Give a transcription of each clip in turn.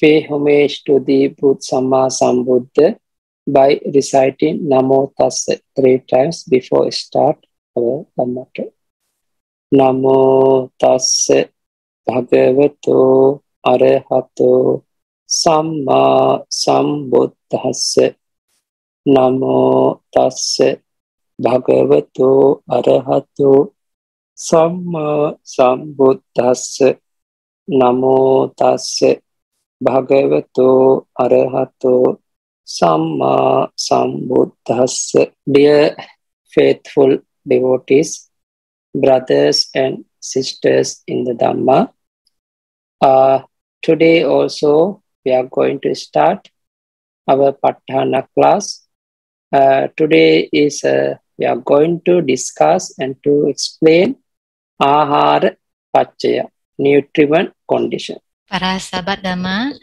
pay homage to the Buddha Sama Sambuddha by reciting Namo Tassa three times before start our Dhammata. Namo Tassa Bhagavato Arahato Samma Sambuddhassa Namo Tassa Bhagavato Arahato Samma Sambuddhassa Namo Tassa භගවතෝ අරහතෝ Samma Sambuddhas. Dear faithful devotees, brothers and sisters in the Dhamma, uh, today also we are going to start our Patthana class. Uh, today is uh, we are going to discuss and to explain Ahara Pachaya, nutrient condition. para sahabat dhamma,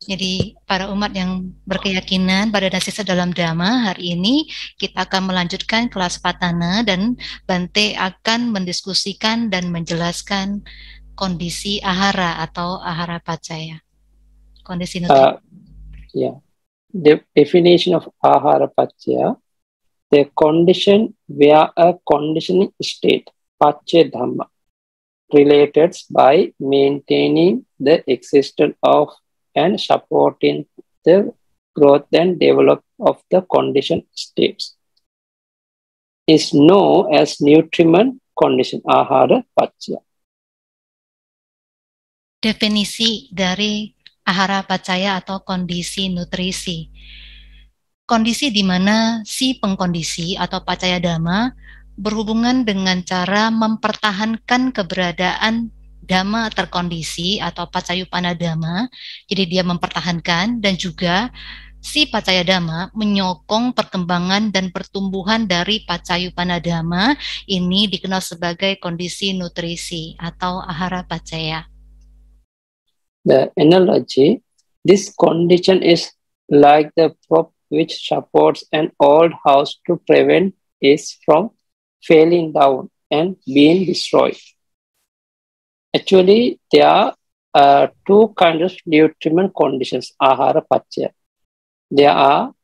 jadi para umat yang berkeyakinan pada dasar dalam dhamma hari ini kita akan melanjutkan kelas patana dan Bante akan mendiskusikan dan menjelaskan kondisi ahara atau ahara pacaya. Kondisi nutrisi. Uh, ya, yeah. The definition of ahara pacaya, the condition via a conditioning state, pacaya dhamma, related by maintaining The existence of and supporting the growth and development of the condition states is known as nutriment condition ahara pachya Definisi dari ahara pacaya atau kondisi nutrisi. Kondisi di mana si pengkondisi atau pacaya dhamma berhubungan dengan cara mempertahankan keberadaan Dama terkondisi atau pacayupana panadama, Jadi dia mempertahankan dan juga si pacaya dama menyokong perkembangan dan pertumbuhan dari pacayupana panadama ini dikenal sebagai kondisi nutrisi atau ahara pacaya. The analogy, this condition is like the prop which supports an old house to prevent it from falling down and being destroyed. Actually, there are uh, two kinds of nutriment conditions, ahara pachya There are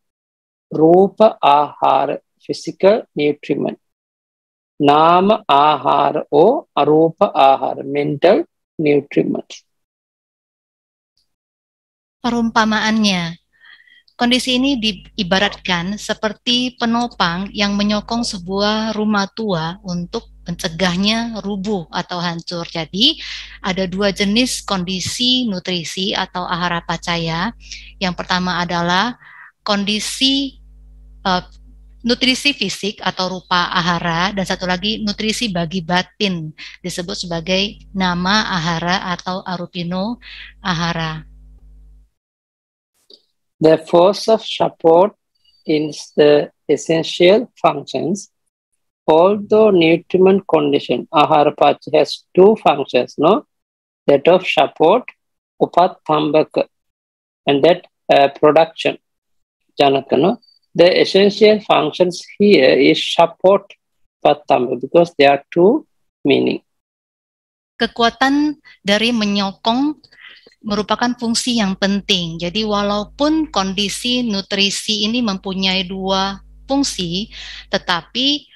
rupa ahara, physical nutriment, nama ahara o arupa ahara, mental nutriment. Perumpamaannya, Kondisi ini diibaratkan seperti penopang yang menyokong sebuah rumah tua untuk mencegahnya rubuh atau hancur. Jadi ada dua jenis kondisi nutrisi atau ahara pacaya. Yang pertama adalah kondisi uh, nutrisi fisik atau rupa ahara dan satu lagi nutrisi bagi batin disebut sebagai nama ahara atau arupino ahara. The force of support is the essential functions, although nutriment condition, ahara pacha has two functions, no? That of support, upathambaka, and that uh, production, janaka, no? The essential functions here is support patamba because there are two meaning. Kekuatan dari menyokong merupakan fungsi yang penting. Jadi walaupun kondisi nutrisi ini mempunyai dua fungsi, tetapi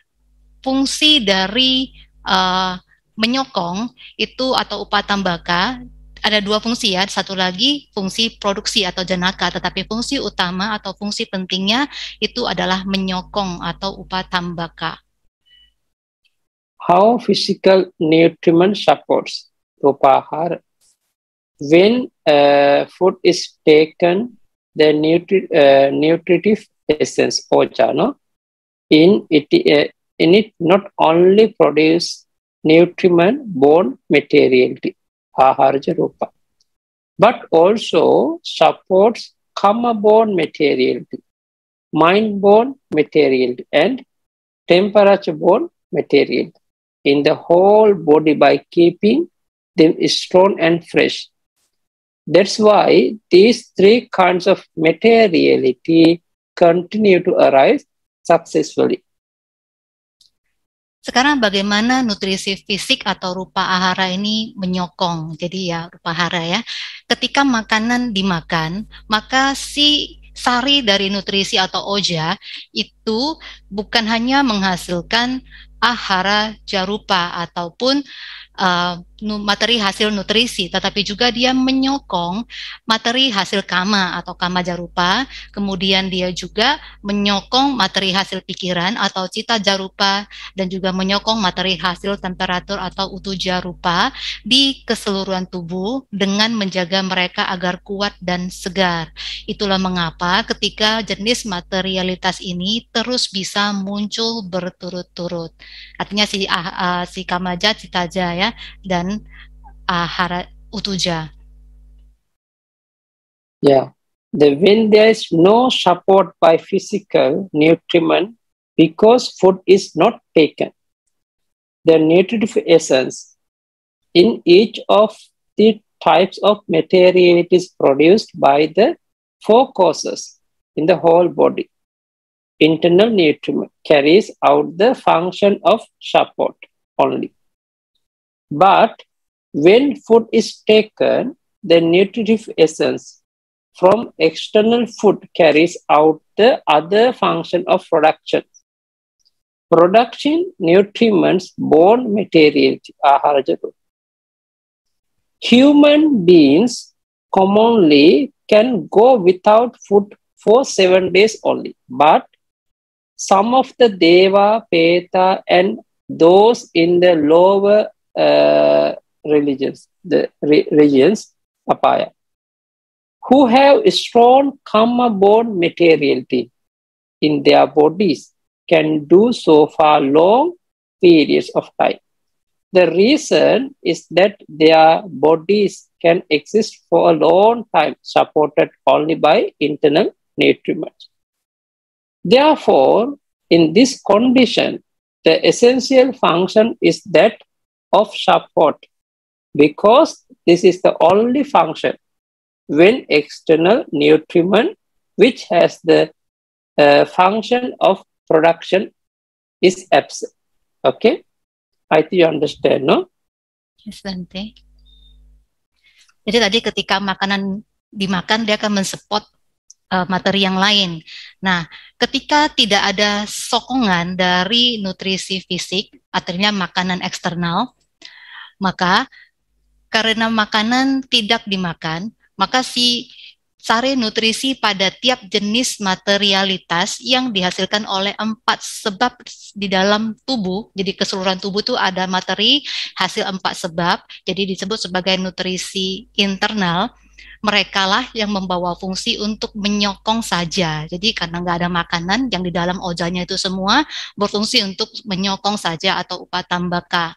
fungsi dari uh, menyokong itu atau upah tambaka ada dua fungsi ya, satu lagi fungsi produksi atau jenaka, tetapi fungsi utama atau fungsi pentingnya itu adalah menyokong atau upah tambaka. How physical nutrition supports upahar when uh, food is taken, the nutri- uh, nutritive essence or jhana in it, uh, in it not only produce nutriment bone material, rupa, but also supports karma bone material, mind bone material, and temperature bone material in the whole body by keeping them strong and fresh That's why these three kinds of materiality continue to arise successfully. Sekarang bagaimana nutrisi fisik atau rupa ahara ini menyokong? Jadi ya rupa ahara ya. Ketika makanan dimakan, maka si sari dari nutrisi atau oja itu bukan hanya menghasilkan ahara jarupa ataupun uh, materi hasil nutrisi, tetapi juga dia menyokong materi hasil kama atau kama jarupa, kemudian dia juga menyokong materi hasil pikiran atau cita jarupa, dan juga menyokong materi hasil temperatur atau utu jarupa di keseluruhan tubuh dengan menjaga mereka agar kuat dan segar. Itulah mengapa ketika jenis materialitas ini terus bisa muncul berturut-turut. Artinya si uh, uh, si kamaja, cita ya Hara dan uh, Hara Utuja. Yeah. The, when there is no support by physical nutriment because food is not taken, the nutritive essence in each of the types of material it is produced by the four causes in the whole body. Internal nutriment carries out the function of support only. But when food is taken, the nutritive essence from external food carries out the other function of production. Production nutriments bone material aharajaru. Human beings commonly can go without food for seven days only, but some of the deva, peta, and those in the lower uh, religions, the re regions, Apaya, who have strong karma born materiality in their bodies can do so for long periods of time. The reason is that their bodies can exist for a long time, supported only by internal nutriments. Therefore, in this condition, the essential function is that of support because this is the only function when external nutriment which has the uh, function of production is absent. Okay? I think you understand, no? Yes, Dante. Jadi tadi ketika makanan dimakan, dia akan mensupport uh, materi yang lain. Nah, ketika tidak ada sokongan dari nutrisi fisik, artinya makanan eksternal, maka karena makanan tidak dimakan, maka si sari nutrisi pada tiap jenis materialitas yang dihasilkan oleh empat sebab di dalam tubuh. Jadi keseluruhan tubuh itu ada materi hasil empat sebab, jadi disebut sebagai nutrisi internal. Merekalah yang membawa fungsi untuk menyokong saja. Jadi karena nggak ada makanan yang di dalam ojanya itu semua berfungsi untuk menyokong saja atau upah tambaka.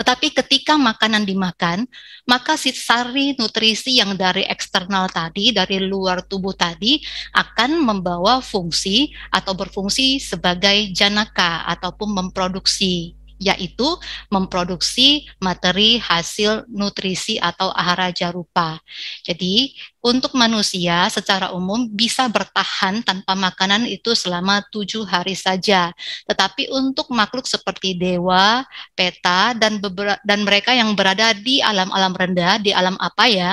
Tetapi ketika makanan dimakan, maka sari nutrisi yang dari eksternal tadi, dari luar tubuh tadi, akan membawa fungsi atau berfungsi sebagai janaka ataupun memproduksi yaitu memproduksi materi hasil nutrisi atau aharaja rupa. Jadi, untuk manusia secara umum bisa bertahan tanpa makanan itu selama tujuh hari saja. Tetapi untuk makhluk seperti dewa, peta, dan, dan mereka yang berada di alam-alam rendah, di alam apa ya,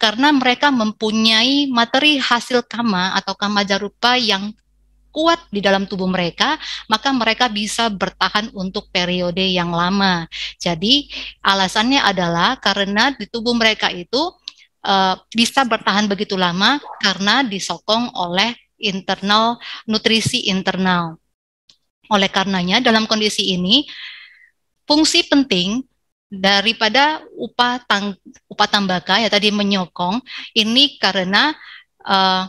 karena mereka mempunyai materi hasil kama atau kama jarupa yang kuat di dalam tubuh mereka, maka mereka bisa bertahan untuk periode yang lama. Jadi alasannya adalah karena di tubuh mereka itu uh, bisa bertahan begitu lama karena disokong oleh internal nutrisi internal. Oleh karenanya dalam kondisi ini fungsi penting daripada upah tang, upah tambaka ya tadi menyokong ini karena uh,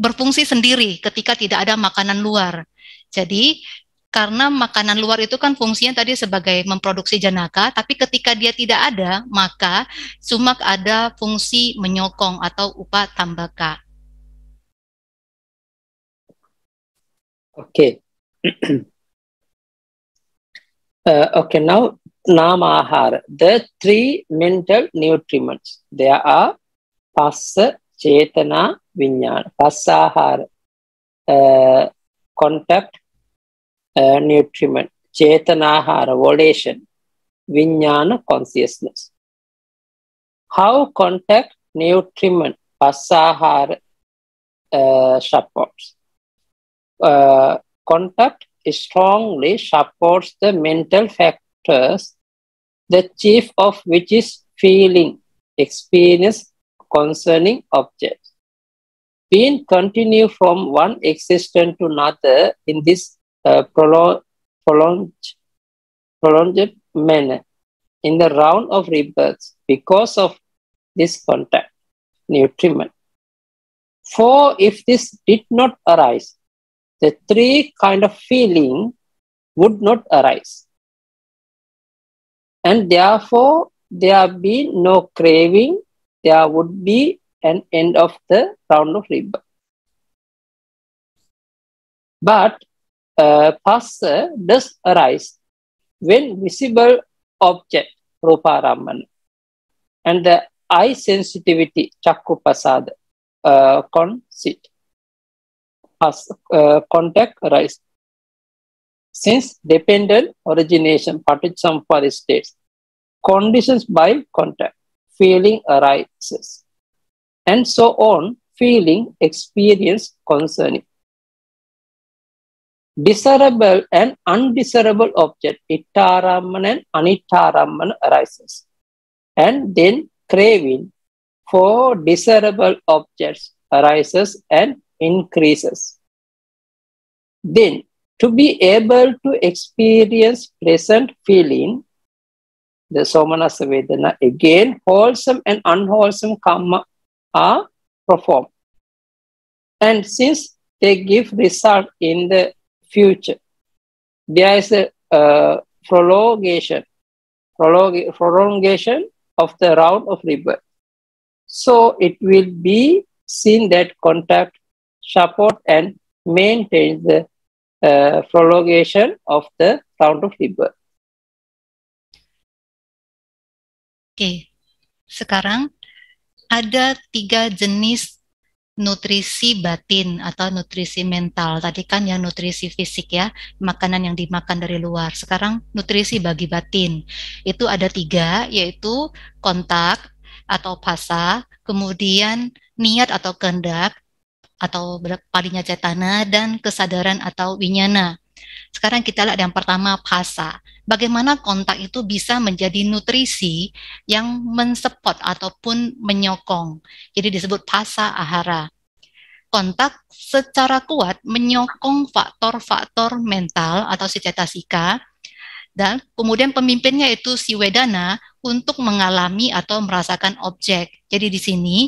berfungsi sendiri ketika tidak ada makanan luar. Jadi karena makanan luar itu kan fungsinya tadi sebagai memproduksi janaka, tapi ketika dia tidak ada, maka sumak ada fungsi menyokong atau upa tambaka. Oke. Okay. uh, okay, now ahar. The three mental nutrients. There are passa, chetana, විඤ්ඥාන contact කොන්ටක්් nutriment චේතනාහාර වොඩේෂන් vinyana consciousness. how contact nutriment passahara uh, supports uh, contact strongly supports the mental factors the chief of which is feeling experience concerning objects being continue from one existence to another in this uh, prolonged, prolonged, manner in the round of rebirths, because of this contact, nutriment. For if this did not arise, the three kind of feeling would not arise. And therefore, there be no craving, there would be and end of the round of rebirth. But uh, does arise when visible object, Ramana, and the eye sensitivity, chakupasada, uh, conceit, uh, contact arise. Since dependent origination, partition for states, conditions by contact, feeling arises and so on, feeling, experience concerning. Desirable and undesirable object, ittaramana and anittaramana arises. And then craving for desirable objects arises and increases. Then, to be able to experience pleasant feeling, the somanasa vedana, again, wholesome and unwholesome karma are performed. And since they give result in the future, there is a uh, prolongation, prolong prolongation of the round of rebirth. So it will be seen that contact support and maintain the uh, prolongation of the round of rebirth. Okay. Sekarang ada tiga jenis nutrisi batin atau nutrisi mental. Tadi kan yang nutrisi fisik ya, makanan yang dimakan dari luar. Sekarang nutrisi bagi batin. Itu ada tiga, yaitu kontak atau pasa, kemudian niat atau kehendak, atau palingnya cetana, dan kesadaran atau winyana. Sekarang kita lihat yang pertama pasa. Bagaimana kontak itu bisa menjadi nutrisi yang mensupport ataupun menyokong. Jadi disebut pasa ahara. Kontak secara kuat menyokong faktor-faktor mental atau sitetasika dan kemudian pemimpinnya itu si Wedana untuk mengalami atau merasakan objek. Jadi di sini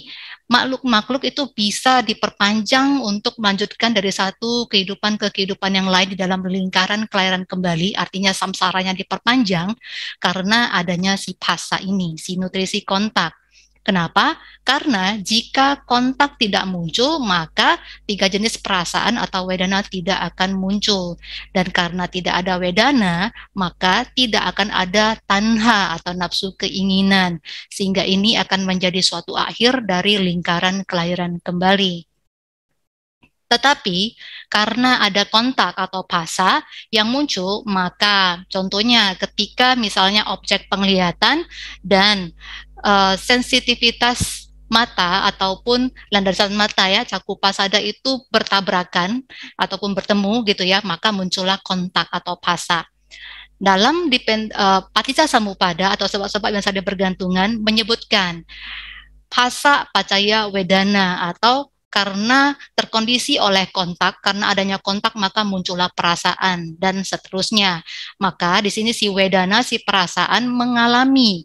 makhluk-makhluk itu bisa diperpanjang untuk melanjutkan dari satu kehidupan ke kehidupan yang lain di dalam lingkaran kelahiran kembali, artinya samsaranya diperpanjang karena adanya si pasa ini, si nutrisi kontak. Kenapa? Karena jika kontak tidak muncul, maka tiga jenis perasaan atau wedana tidak akan muncul. Dan karena tidak ada wedana, maka tidak akan ada tanha atau nafsu keinginan. Sehingga ini akan menjadi suatu akhir dari lingkaran kelahiran kembali. Tetapi karena ada kontak atau pasa yang muncul, maka contohnya ketika misalnya objek penglihatan dan uh, sensitivitas mata ataupun landasan mata ya cakupan sada itu bertabrakan ataupun bertemu gitu ya maka muncullah kontak atau pasa dalam depend, uh, eh, patica samupada atau sebab-sebab yang sada bergantungan menyebutkan pasa pacaya wedana atau karena terkondisi oleh kontak, karena adanya kontak maka muncullah perasaan dan seterusnya. Maka di sini si wedana si perasaan mengalami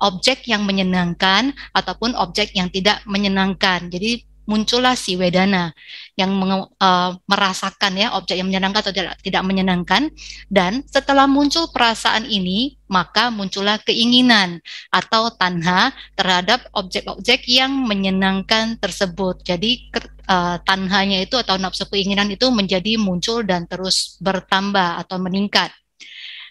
objek yang menyenangkan ataupun objek yang tidak menyenangkan. Jadi muncullah si wedana yang uh, merasakan ya objek yang menyenangkan atau tidak, tidak menyenangkan dan setelah muncul perasaan ini maka muncullah keinginan atau tanha terhadap objek-objek yang menyenangkan tersebut jadi uh, tanhanya itu atau nafsu keinginan itu menjadi muncul dan terus bertambah atau meningkat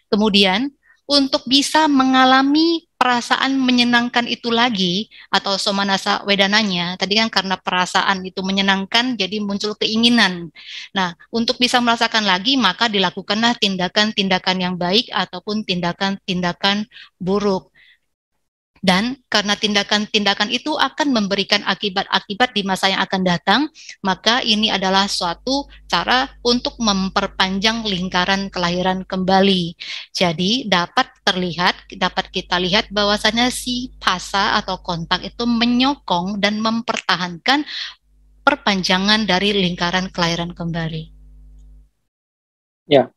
kemudian untuk bisa mengalami perasaan menyenangkan itu lagi atau somanasa wedananya tadi kan karena perasaan itu menyenangkan jadi muncul keinginan. Nah, untuk bisa merasakan lagi maka dilakukanlah tindakan-tindakan yang baik ataupun tindakan-tindakan buruk. Dan karena tindakan-tindakan itu akan memberikan akibat-akibat di masa yang akan datang, maka ini adalah suatu cara untuk memperpanjang lingkaran kelahiran kembali. Jadi dapat terlihat, dapat kita lihat bahwasannya si pasa atau kontak itu menyokong dan mempertahankan perpanjangan dari lingkaran kelahiran kembali. Yeah.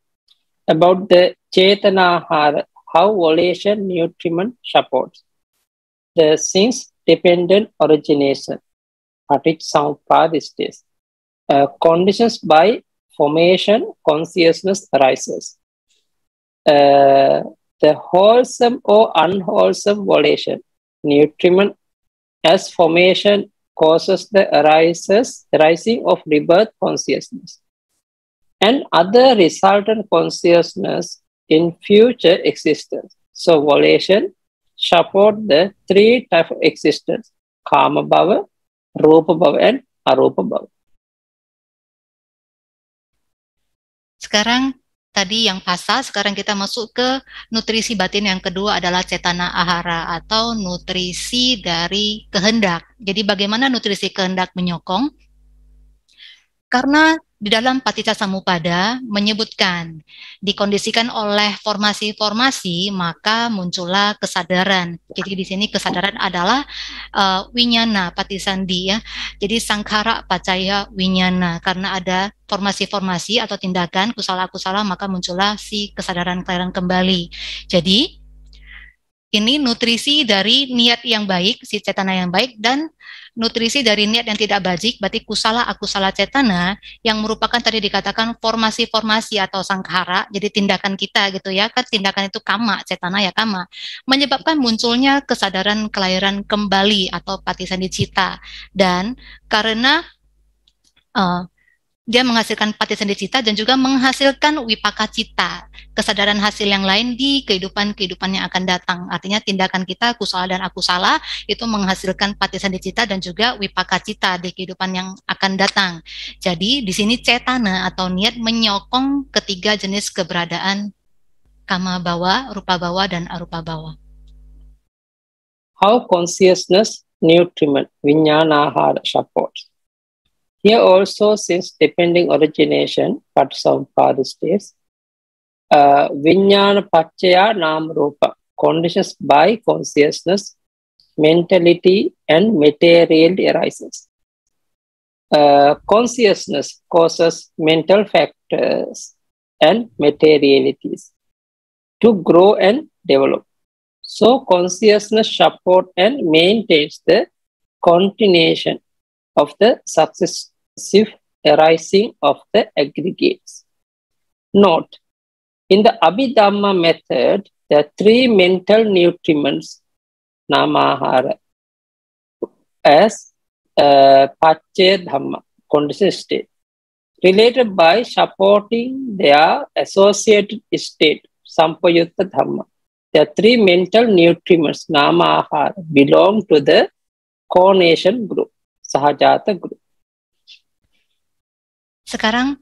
About the Chetana how volition nutriment supports. the sense-dependent origination, at its Sampad states, uh, conditions by formation consciousness arises. Uh, the wholesome or unwholesome volition, nutriment as formation causes the arises, arising of rebirth consciousness and other resultant consciousness in future existence. So volition support the three type of existence, karma bhava, rupa bhava, and arupa bhava. Sekarang tadi yang pasal, sekarang kita masuk ke nutrisi batin yang kedua adalah cetana ahara atau nutrisi dari kehendak. Jadi bagaimana nutrisi kehendak menyokong? Karena di dalam Patita Samupada menyebutkan dikondisikan oleh formasi-formasi maka muncullah kesadaran. Jadi di sini kesadaran adalah uh, eh, winyana patisandi ya. Jadi sangkara pacaya winyana karena ada formasi-formasi atau tindakan kusala-kusala maka muncullah si kesadaran kelahiran kembali. Jadi ini nutrisi dari niat yang baik, si cetana yang baik, dan nutrisi dari niat yang tidak bajik, berarti kusala salah cetana, yang merupakan tadi dikatakan formasi-formasi atau sangkara, jadi tindakan kita gitu ya, kan tindakan itu kama, cetana ya kama, menyebabkan munculnya kesadaran kelahiran kembali atau cita Dan karena uh, dia menghasilkan cita dan juga menghasilkan wipaka cita kesadaran hasil yang lain di kehidupan-kehidupan yang akan datang. Artinya tindakan kita kusala dan aku salah itu menghasilkan patisan cita dan juga wipaka cita di kehidupan yang akan datang. Jadi di sini cetana atau niat menyokong ketiga jenis keberadaan kama bawa, rupa bawa, dan arupa bawa. How consciousness nutriment vinyana hara supports. Here also, since depending origination, but some father states, Uh, vinyana pachaya nam rupa conditions by consciousness mentality and material arises uh, consciousness causes mental factors and materialities to grow and develop so consciousness supports and maintains the continuation of the successive arising of the aggregates note in the Abhidhamma method, there are three mental nutriments, namahara, as uh, Dhamma, conditioned state, related by supporting their associated state, Sampayutta Dhamma. There are three mental nutriments, namahara, belong to the coronation group, Sahajata group. Sekarang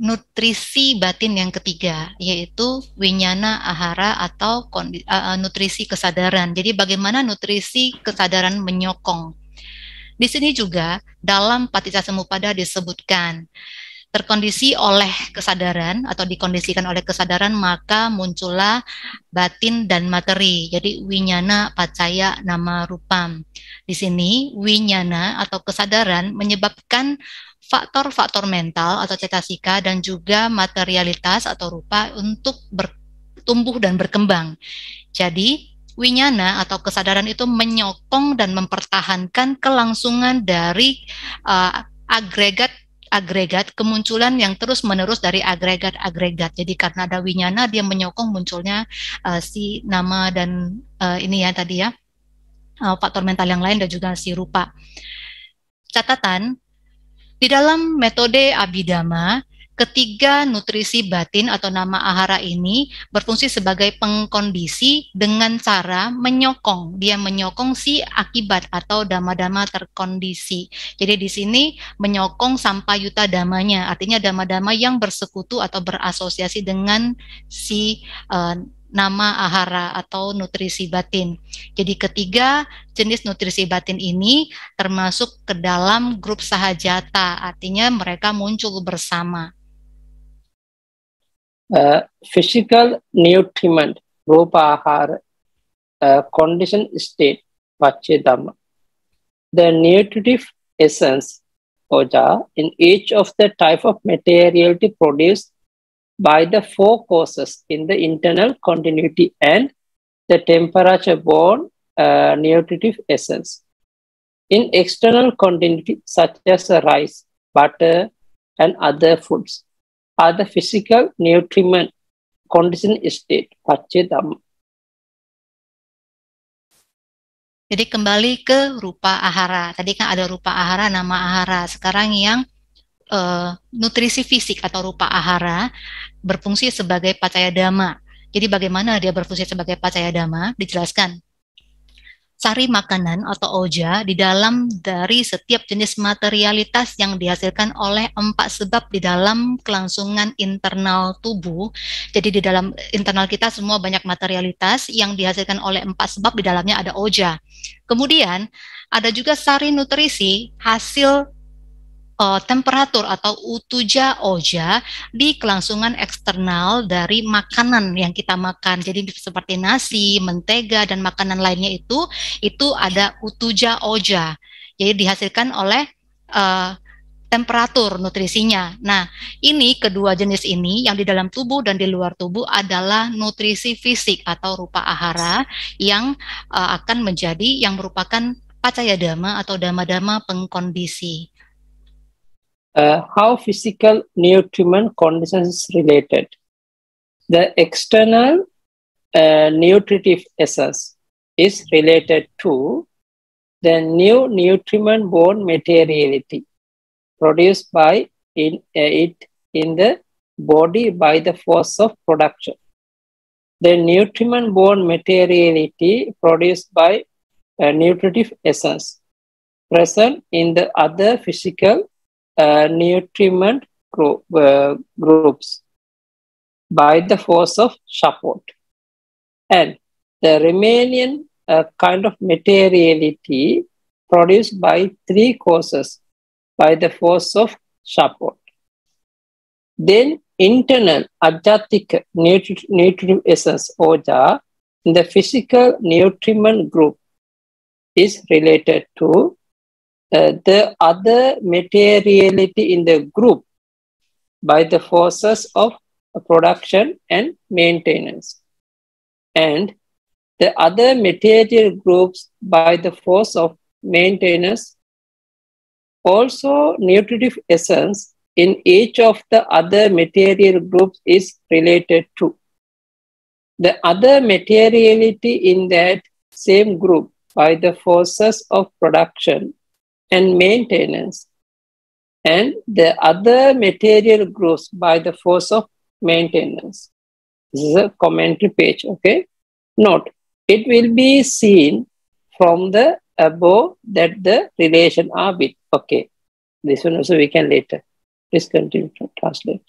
nutrisi batin yang ketiga yaitu winyana ahara atau kondi, uh, nutrisi kesadaran. Jadi bagaimana nutrisi kesadaran menyokong. Di sini juga dalam Paticca Semupada disebutkan terkondisi oleh kesadaran atau dikondisikan oleh kesadaran maka muncullah batin dan materi. Jadi winyana pacaya nama rupam. Di sini winyana atau kesadaran menyebabkan faktor-faktor mental atau cetasika dan juga materialitas atau rupa untuk bertumbuh dan berkembang. Jadi, winyana atau kesadaran itu menyokong dan mempertahankan kelangsungan dari uh, agregat agregat kemunculan yang terus menerus dari agregat-agregat. Jadi karena ada winyana dia menyokong munculnya uh, si nama dan uh, ini ya tadi ya uh, faktor mental yang lain dan juga si rupa. Catatan di dalam metode Abhidhamma, ketiga nutrisi batin atau nama ahara ini berfungsi sebagai pengkondisi dengan cara menyokong. Dia menyokong si akibat atau dama-dama terkondisi. Jadi di sini menyokong yuta damanya, artinya dama-dama yang bersekutu atau berasosiasi dengan si uh, nama ahara atau nutrisi batin. Jadi ketiga jenis nutrisi batin ini termasuk ke dalam grup sahajata, artinya mereka muncul bersama. Uh, physical nutriment, rupa ahara, uh, condition state, pachedama. The nutritive essence, oja, in each of the type of materiality produced by the four causes in the internal continuity and the temperature-borne uh, nutritive essence. In external continuity, such as rice, butter, and other foods, are the physical nutriment condition state, pachedam. Jadi kembali ke rupa ahara. Tadi kan ada rupa ahara, nama ahara. Sekarang yang uh, nutrisi fisik atau rupa ahara berfungsi sebagai pacaya dama. Jadi bagaimana dia berfungsi sebagai pacaya dama? dijelaskan. Sari makanan atau oja di dalam dari setiap jenis materialitas yang dihasilkan oleh empat sebab di dalam kelangsungan internal tubuh. Jadi di dalam internal kita semua banyak materialitas yang dihasilkan oleh empat sebab di dalamnya ada oja. Kemudian ada juga sari nutrisi hasil uh, temperatur atau utuja oja di kelangsungan eksternal dari makanan yang kita makan. Jadi seperti nasi, mentega dan makanan lainnya itu itu ada utuja oja. Jadi dihasilkan oleh uh, temperatur nutrisinya. Nah, ini kedua jenis ini yang di dalam tubuh dan di luar tubuh adalah nutrisi fisik atau rupa ahara yang uh, akan menjadi yang merupakan pacaya dama atau dama-dama pengkondisi. uh, how physical nutriment conditions is related. The external uh, nutritive essence is related to the new nutriment born materiality produced by in, uh, it in the body by the force of production. The nutriment born materiality produced by uh, nutritive essence present in the other physical uh, nutriment uh, groups by the force of support. And the remaining uh, kind of materiality produced by three causes by the force of support. Then internal adjatic nutrient essence oja in the physical nutriment group is related to uh, the other materiality in the group by the forces of production and maintenance, and the other material groups by the force of maintenance. Also, nutritive essence in each of the other material groups is related to. The other materiality in that same group by the forces of production and maintenance, and the other material grows by the force of maintenance. This is a commentary page, okay? Note, it will be seen from the above that the relation are with, okay? This one also we can later. Please continue to translate.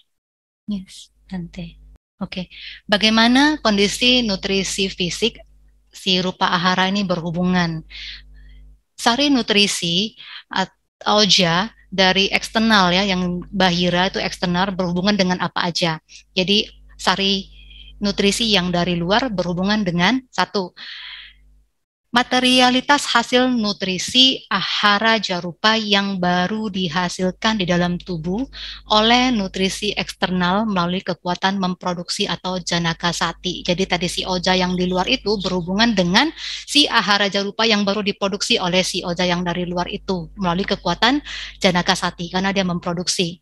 Yes, nanti. okay. bagaimana kondisi nutrisi fisik si rupa ahara ini berhubungan sari nutrisi atau OJA dari eksternal ya yang bahira itu eksternal berhubungan dengan apa aja. Jadi sari nutrisi yang dari luar berhubungan dengan satu materialitas hasil nutrisi ahara jarupa yang baru dihasilkan di dalam tubuh oleh nutrisi eksternal melalui kekuatan memproduksi atau janaka sati. Jadi tadi si oja yang di luar itu berhubungan dengan si ahara jarupa yang baru diproduksi oleh si oja yang dari luar itu melalui kekuatan janaka sati karena dia memproduksi.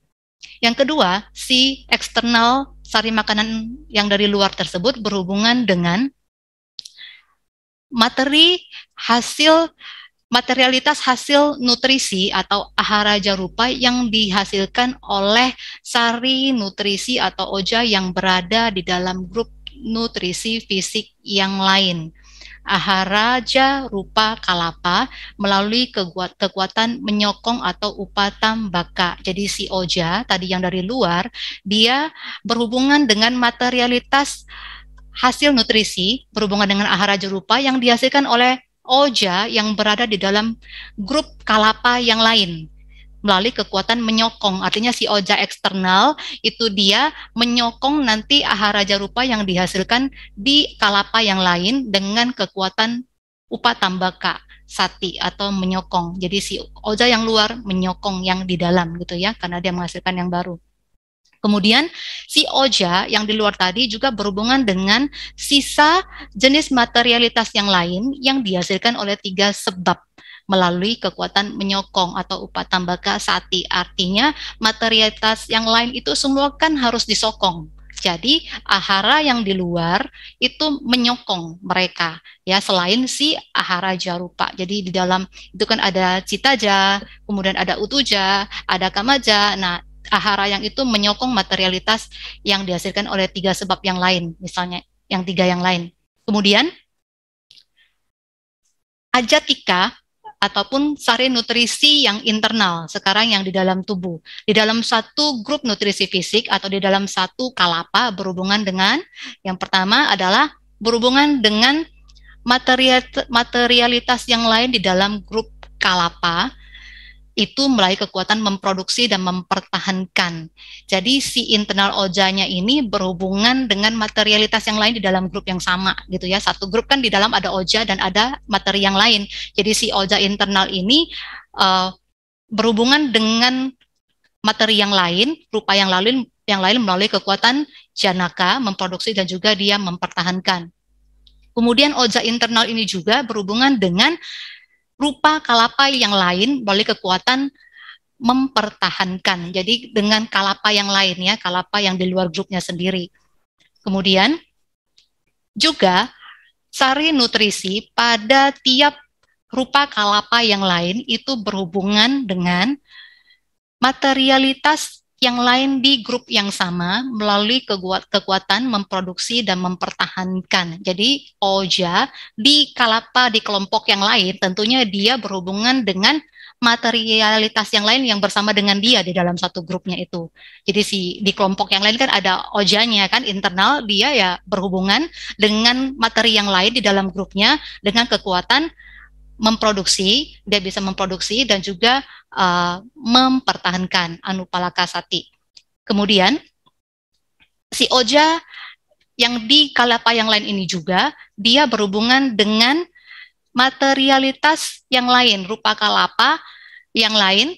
Yang kedua, si eksternal sari makanan yang dari luar tersebut berhubungan dengan materi hasil materialitas hasil nutrisi atau ahara jarupa yang dihasilkan oleh sari nutrisi atau oja yang berada di dalam grup nutrisi fisik yang lain. Aharaja rupa kalapa melalui kekuatan menyokong atau upatam baka. Jadi si oja tadi yang dari luar, dia berhubungan dengan materialitas hasil nutrisi berhubungan dengan ahara jerupa yang dihasilkan oleh oja yang berada di dalam grup kalapa yang lain melalui kekuatan menyokong. Artinya si oja eksternal itu dia menyokong nanti ahara jarupa yang dihasilkan di kalapa yang lain dengan kekuatan upa tambaka sati atau menyokong. Jadi si oja yang luar menyokong yang di dalam gitu ya karena dia menghasilkan yang baru. Kemudian si oja yang di luar tadi juga berhubungan dengan sisa jenis materialitas yang lain yang dihasilkan oleh tiga sebab melalui kekuatan menyokong atau tambaka sati. Artinya materialitas yang lain itu semua kan harus disokong. Jadi ahara yang di luar itu menyokong mereka ya selain si ahara jarupa. Jadi di dalam itu kan ada citaja, kemudian ada utuja, ada kamaja. Nah, ahara yang itu menyokong materialitas yang dihasilkan oleh tiga sebab yang lain, misalnya yang tiga yang lain. Kemudian, ajatika ataupun sari nutrisi yang internal sekarang yang di dalam tubuh. Di dalam satu grup nutrisi fisik atau di dalam satu kalapa berhubungan dengan yang pertama adalah berhubungan dengan material, materialitas yang lain di dalam grup kalapa itu melalui kekuatan memproduksi dan mempertahankan. Jadi si internal ojanya ini berhubungan dengan materialitas yang lain di dalam grup yang sama gitu ya. Satu grup kan di dalam ada oja dan ada materi yang lain. Jadi si oja internal ini uh, berhubungan dengan materi yang lain, rupa yang lain yang lain melalui kekuatan janaka memproduksi dan juga dia mempertahankan. Kemudian oja internal ini juga berhubungan dengan rupa kalapa yang lain boleh kekuatan mempertahankan. Jadi dengan kalapa yang lain ya, kalapa yang di luar grupnya sendiri. Kemudian juga sari nutrisi pada tiap rupa kalapa yang lain itu berhubungan dengan materialitas yang lain di grup yang sama melalui kekuatan memproduksi dan mempertahankan. Jadi Oja di Kalapa di kelompok yang lain tentunya dia berhubungan dengan materialitas yang lain yang bersama dengan dia di dalam satu grupnya itu. Jadi si di kelompok yang lain kan ada Ojanya kan internal dia ya berhubungan dengan materi yang lain di dalam grupnya dengan kekuatan memproduksi, dia bisa memproduksi dan juga uh, mempertahankan anupalaka sati. Kemudian si Oja yang di kalapa yang lain ini juga dia berhubungan dengan materialitas yang lain, rupa kalapa yang lain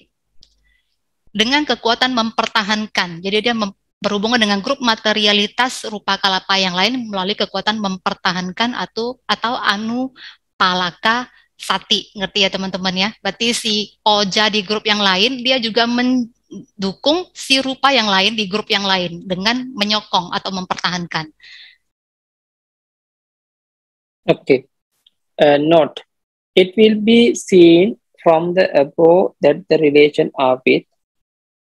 dengan kekuatan mempertahankan. Jadi dia mem berhubungan dengan grup materialitas rupa kalapa yang lain melalui kekuatan mempertahankan atau atau anu palaka sati ngerti ya teman-teman ya berarti si oja di grup yang lain dia juga mendukung si rupa yang lain di grup yang lain dengan menyokong atau mempertahankan oke okay. uh, note it will be seen from the above that the relation are with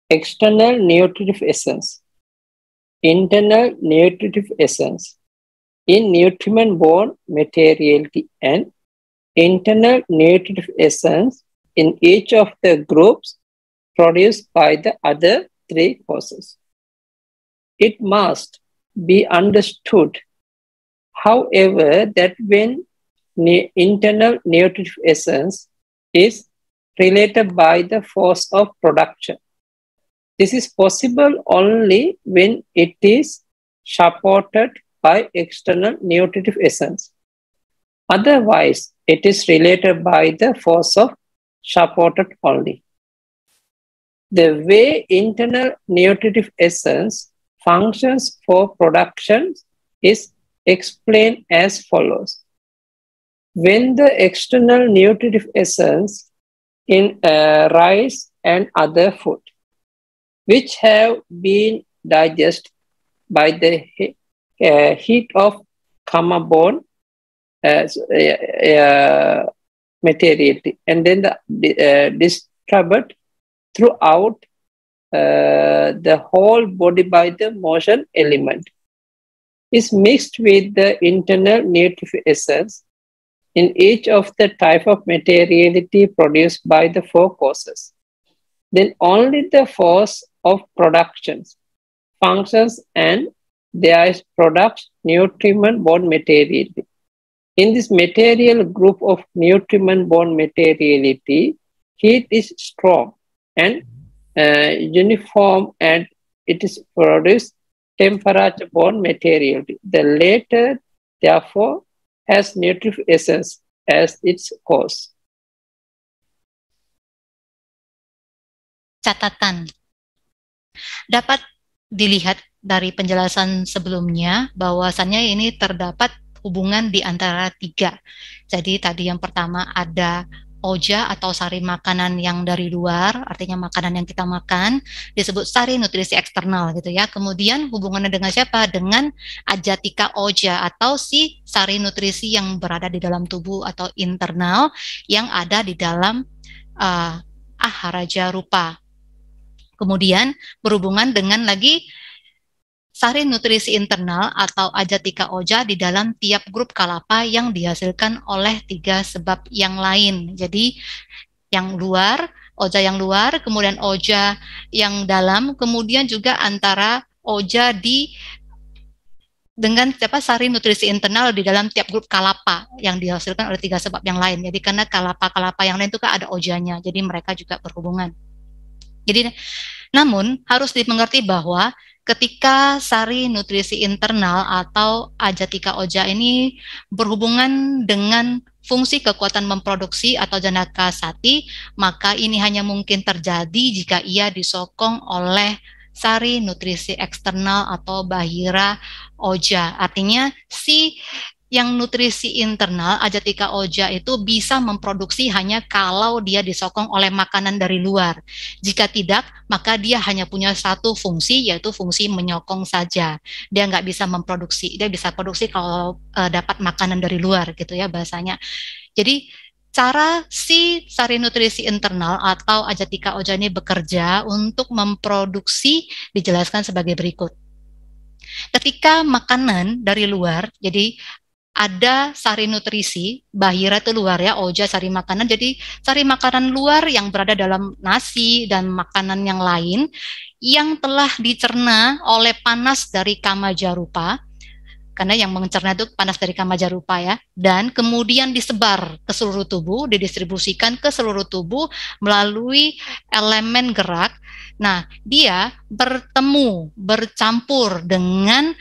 external nutritive essence internal nutritive essence in nutriment born materiality and internal nutritive essence in each of the groups produced by the other three forces. It must be understood, however, that when ne internal nutritive essence is related by the force of production, this is possible only when it is supported by external nutritive essence. Otherwise, it is related by the force of supported only. The way internal nutritive essence functions for production is explained as follows. When the external nutritive essence in uh, rice and other food, which have been digested by the uh, heat of bone as uh, uh, uh, materiality. And then the, uh, disturbed throughout the whole body by the motion element is mixed with the internal native essence in each of the type of materiality produced by the four causes. Then only the force of productions, functions, and there is products, nutriment, bone materiality. In this material group of nutriment-borne materiality, heat is strong and uh, uniform and it is produced temperature-borne materiality. The latter, therefore, has nutritive essence as its cause. Catatan. Dapat dilihat dari penjelasan sebelumnya bahwasannya ini terdapat hubungan di antara tiga. Jadi tadi yang pertama ada oja atau sari makanan yang dari luar, artinya makanan yang kita makan, disebut sari nutrisi eksternal gitu ya. Kemudian hubungannya dengan siapa? Dengan ajatika oja atau si sari nutrisi yang berada di dalam tubuh atau internal yang ada di dalam uh, eh, aharaja rupa. Kemudian berhubungan dengan lagi sari nutrisi internal atau ajatika oja di dalam tiap grup kalapa yang dihasilkan oleh tiga sebab yang lain. Jadi yang luar, oja yang luar, kemudian oja yang dalam, kemudian juga antara oja di dengan siapa sari nutrisi internal di dalam tiap grup kalapa yang dihasilkan oleh tiga sebab yang lain. Jadi karena kalapa-kalapa yang lain itu kan ada ojanya, jadi mereka juga berhubungan. Jadi namun harus dimengerti bahwa ketika sari nutrisi internal atau ajatika oja ini berhubungan dengan fungsi kekuatan memproduksi atau janaka sati, maka ini hanya mungkin terjadi jika ia disokong oleh sari nutrisi eksternal atau bahira oja. Artinya si yang nutrisi internal ajatika oja itu bisa memproduksi hanya kalau dia disokong oleh makanan dari luar. Jika tidak, maka dia hanya punya satu fungsi yaitu fungsi menyokong saja. Dia nggak bisa memproduksi, dia bisa produksi kalau e, dapat makanan dari luar gitu ya bahasanya. Jadi cara si sari nutrisi internal atau ajatika oja ini bekerja untuk memproduksi dijelaskan sebagai berikut. Ketika makanan dari luar, jadi ada sari nutrisi, bahira itu luar ya, oja sari makanan. Jadi sari makanan luar yang berada dalam nasi dan makanan yang lain yang telah dicerna oleh panas dari kama jarupa. Karena yang mencerna itu panas dari kama jarupa ya. Dan kemudian disebar ke seluruh tubuh, didistribusikan ke seluruh tubuh melalui elemen gerak. Nah, dia bertemu, bercampur dengan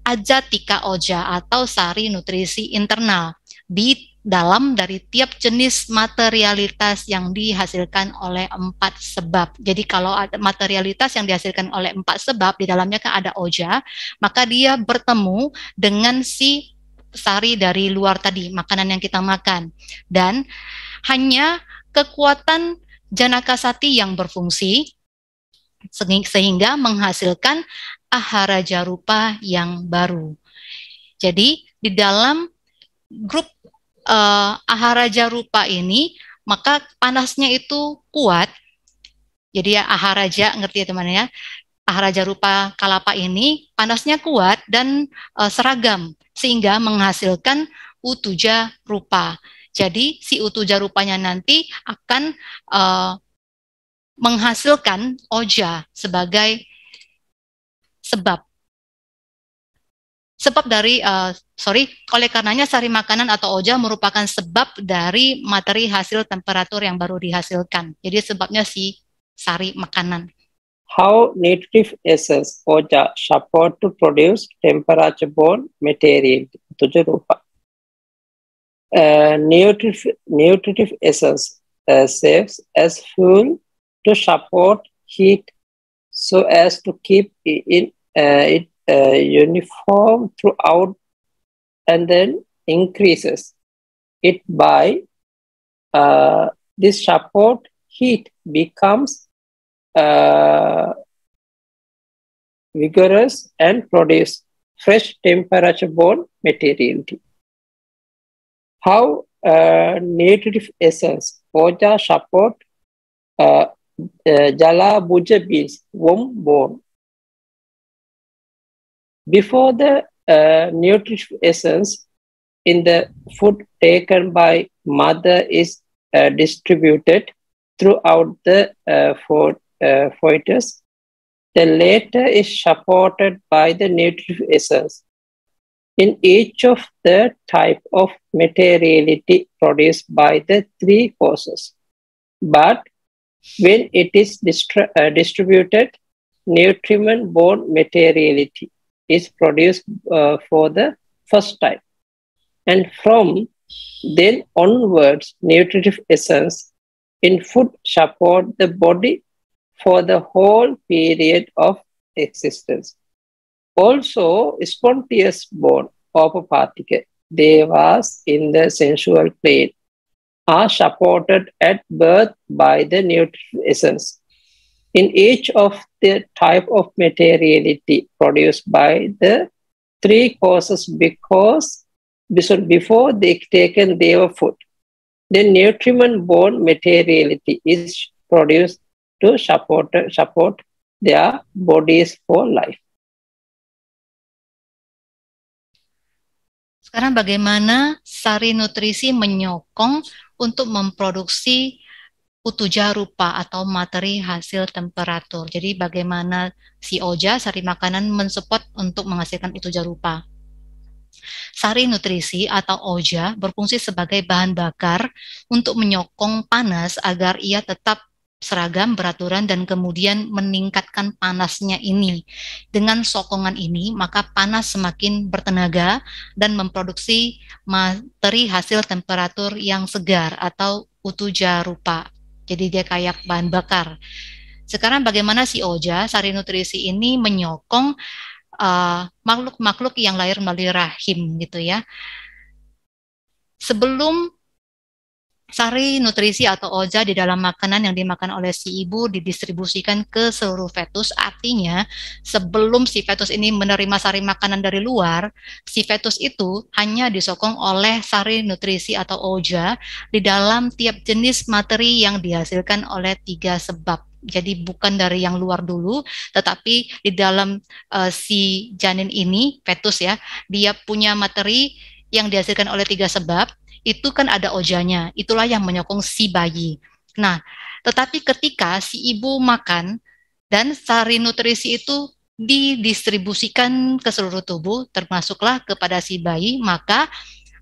ajatika oja atau sari nutrisi internal di dalam dari tiap jenis materialitas yang dihasilkan oleh empat sebab. Jadi kalau ada materialitas yang dihasilkan oleh empat sebab di dalamnya kan ada oja, maka dia bertemu dengan si sari dari luar tadi, makanan yang kita makan. Dan hanya kekuatan janaka sati yang berfungsi sehingga menghasilkan aharaja rupa yang baru. Jadi di dalam grup uh, eh, aharaja rupa ini maka panasnya itu kuat. Jadi ya aharaja ngerti ya teman ya. Aharaja rupa kalapa ini panasnya kuat dan uh, seragam sehingga menghasilkan utuja rupa. Jadi si utuja rupanya nanti akan uh, menghasilkan oja sebagai sebab. Sebab dari, uh, sorry, oleh karenanya sari makanan atau oja merupakan sebab dari materi hasil temperatur yang baru dihasilkan. Jadi sebabnya si sari makanan. How nutritive essence oja support to produce temperature borne material tujuh rupa. Uh, eh, nutritive, nutritive essence uh, serves as fuel to support heat so as to keep in Uh, it uh, uniform throughout and then increases it by uh, this support heat becomes vigorous and produce fresh temperature born materiality. How uh, native essence, boja support uh, uh, Jala Buja beans, warm bone before the uh, nutritive essence in the food taken by mother is uh, distributed throughout the uh, food, uh, foetus, the latter is supported by the nutritive essence. In each of the type of materiality produced by the three forces. But when it is distri uh, distributed, nutrient born materiality is produced uh, for the first time. And from then onwards, nutritive essence in food support the body for the whole period of existence. Also, spontaneous born of a particle, devas in the sensual plane, are supported at birth by the nutritive essence. In each of the type of materiality produced by the three causes because before they taken their food. The nutrient bone materiality is produced to support, support their bodies for life. Sekarang bagaimana sari nutrisi menyokong untuk memproduksi utuja rupa atau materi hasil temperatur. Jadi bagaimana si oja sari makanan mensupport untuk menghasilkan utuja rupa. Sari nutrisi atau oja berfungsi sebagai bahan bakar untuk menyokong panas agar ia tetap seragam beraturan dan kemudian meningkatkan panasnya ini. Dengan sokongan ini, maka panas semakin bertenaga dan memproduksi materi hasil temperatur yang segar atau utuja rupa. Jadi dia kayak bahan bakar. Sekarang bagaimana si Oja, sari nutrisi ini menyokong eh, makhluk-makhluk uh, yang lahir melalui rahim gitu ya. Sebelum sari nutrisi atau oja di dalam makanan yang dimakan oleh si ibu didistribusikan ke seluruh fetus. Artinya, sebelum si fetus ini menerima sari makanan dari luar, si fetus itu hanya disokong oleh sari nutrisi atau oja di dalam tiap jenis materi yang dihasilkan oleh tiga sebab. Jadi bukan dari yang luar dulu, tetapi di dalam uh, si janin ini, fetus ya, dia punya materi yang dihasilkan oleh tiga sebab, itu kan ada ojanya, itulah yang menyokong si bayi. Nah, tetapi ketika si ibu makan dan sari nutrisi itu didistribusikan ke seluruh tubuh, termasuklah kepada si bayi, maka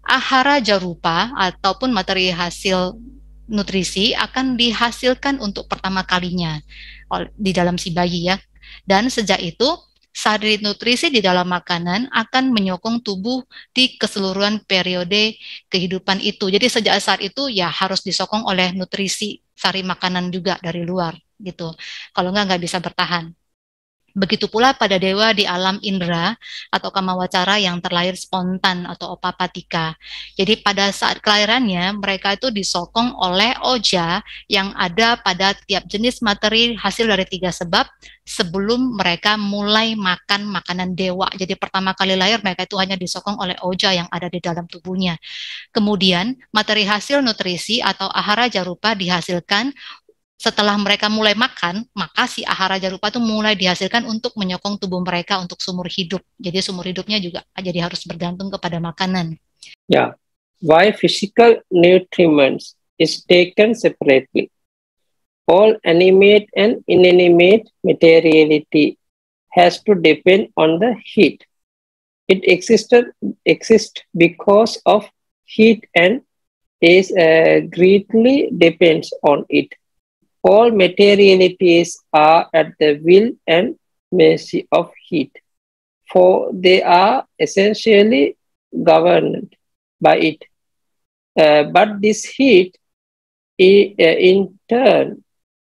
ahara jarupa ataupun materi hasil nutrisi akan dihasilkan untuk pertama kalinya di dalam si bayi ya. Dan sejak itu Sari nutrisi di dalam makanan akan menyokong tubuh di keseluruhan periode kehidupan itu. Jadi sejak saat itu ya harus disokong oleh nutrisi sari makanan juga dari luar gitu. Kalau enggak nggak bisa bertahan. Begitu pula pada dewa di alam indera atau kamawacara yang terlahir spontan atau opapatika. Jadi pada saat kelahirannya mereka itu disokong oleh oja yang ada pada tiap jenis materi hasil dari tiga sebab sebelum mereka mulai makan makanan dewa. Jadi pertama kali lahir mereka itu hanya disokong oleh oja yang ada di dalam tubuhnya. Kemudian materi hasil nutrisi atau ahara jarupa dihasilkan setelah mereka mulai makan, maka si ahara jarupa itu mulai dihasilkan untuk menyokong tubuh mereka untuk sumur hidup. Jadi sumur hidupnya juga jadi harus bergantung kepada makanan. Ya, yeah. why physical nutrients is taken separately. All animate and inanimate materiality has to depend on the heat. It existed exists because of heat and is uh, greatly depends on it. All materialities are at the will and mercy of heat, for they are essentially governed by it. Uh, but this heat, uh, in turn,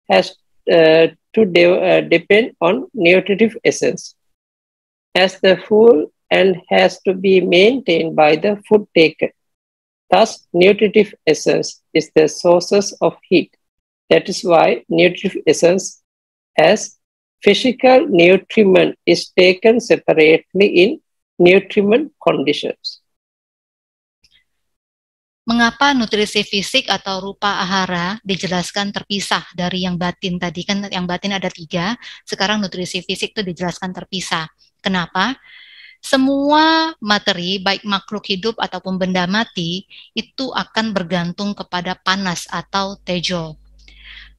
has uh, to de uh, depend on nutritive essence as the food, and has to be maintained by the food taken. Thus, nutritive essence is the sources of heat. That is why nutritive essence as physical nutriment is taken separately in nutriment conditions. Mengapa nutrisi fisik atau rupa ahara dijelaskan terpisah dari yang batin tadi kan yang batin ada tiga, sekarang nutrisi fisik itu dijelaskan terpisah. Kenapa? Semua materi, baik makhluk hidup ataupun benda mati, itu akan bergantung kepada panas atau tejo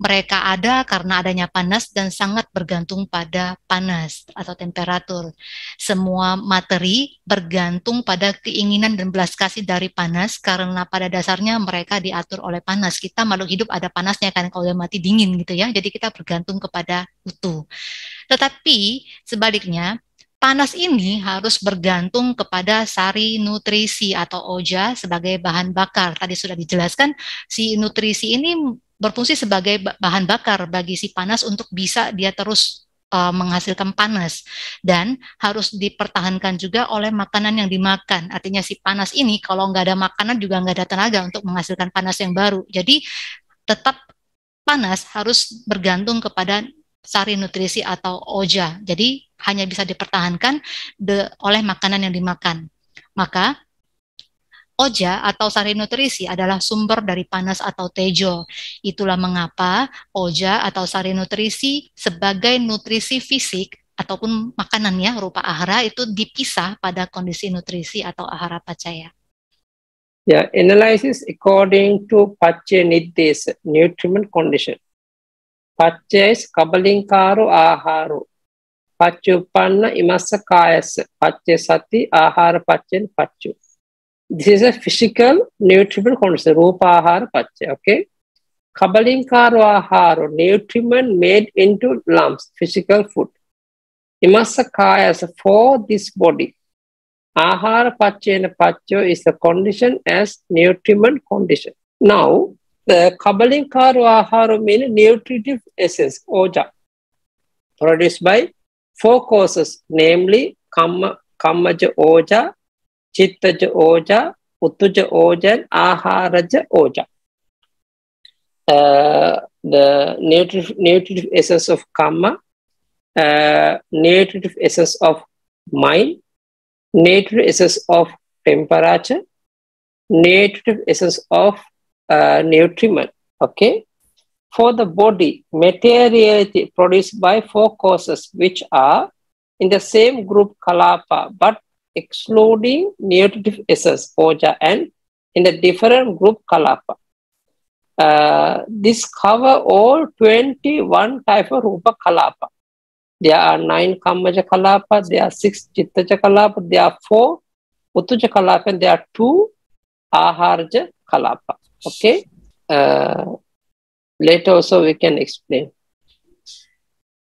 mereka ada karena adanya panas dan sangat bergantung pada panas atau temperatur. Semua materi bergantung pada keinginan dan belas kasih dari panas karena pada dasarnya mereka diatur oleh panas. Kita makhluk hidup ada panasnya kan kalau dia mati dingin gitu ya. Jadi kita bergantung kepada utuh. Tetapi sebaliknya Panas ini harus bergantung kepada sari nutrisi atau oja sebagai bahan bakar. Tadi sudah dijelaskan si nutrisi ini berfungsi sebagai bahan bakar bagi si panas untuk bisa dia terus uh, menghasilkan panas dan harus dipertahankan juga oleh makanan yang dimakan. Artinya si panas ini kalau nggak ada makanan juga nggak ada tenaga untuk menghasilkan panas yang baru. Jadi tetap panas harus bergantung kepada sari nutrisi atau oja. Jadi hanya bisa dipertahankan de, oleh makanan yang dimakan. Maka Oja atau sari nutrisi adalah sumber dari panas atau tejo. Itulah mengapa oja atau sari nutrisi sebagai nutrisi fisik ataupun makanan ya rupa ahara itu dipisah pada kondisi nutrisi atau ahara pacaya. Yeah, analysis according to pacce niddesa, nutrient condition. Pacce is karu aharu. Paccu panna imasa kayasa. Pacce sati ahara pacen pacu. This is a physical nutrient concept, rupahara pacha. Okay. Kabalinkarvahara, nutriment made into lumps, physical food. Imasakayas for this body. ahar pacha and pacho is the condition as nutriment condition. Now, the Kabalinkarvahara means nutritive essence, oja, produced by four causes, namely Kamma, Kammaja Oja, චිත්තජ ඕජා උත්තුජ ඕජන් aha ඕජා Uh, the nutritive, nutritive essence of karma, uh, nutritive essence of mind, nutritive essence of temperature, nutritive essence of uh, nutriment. Okay. For the body, materiality produced by four causes, which are in the same group kalapa, but excluding nutritive essence, poja, and in the different group kalapa. Uh, this cover all 21 type of rupa kalapa. There are nine kammaja kalapa, there are six chittaja kalapa, there are four uttaja kalapa, and there are two aharja kalapa. Okay. Uh, later also we can explain.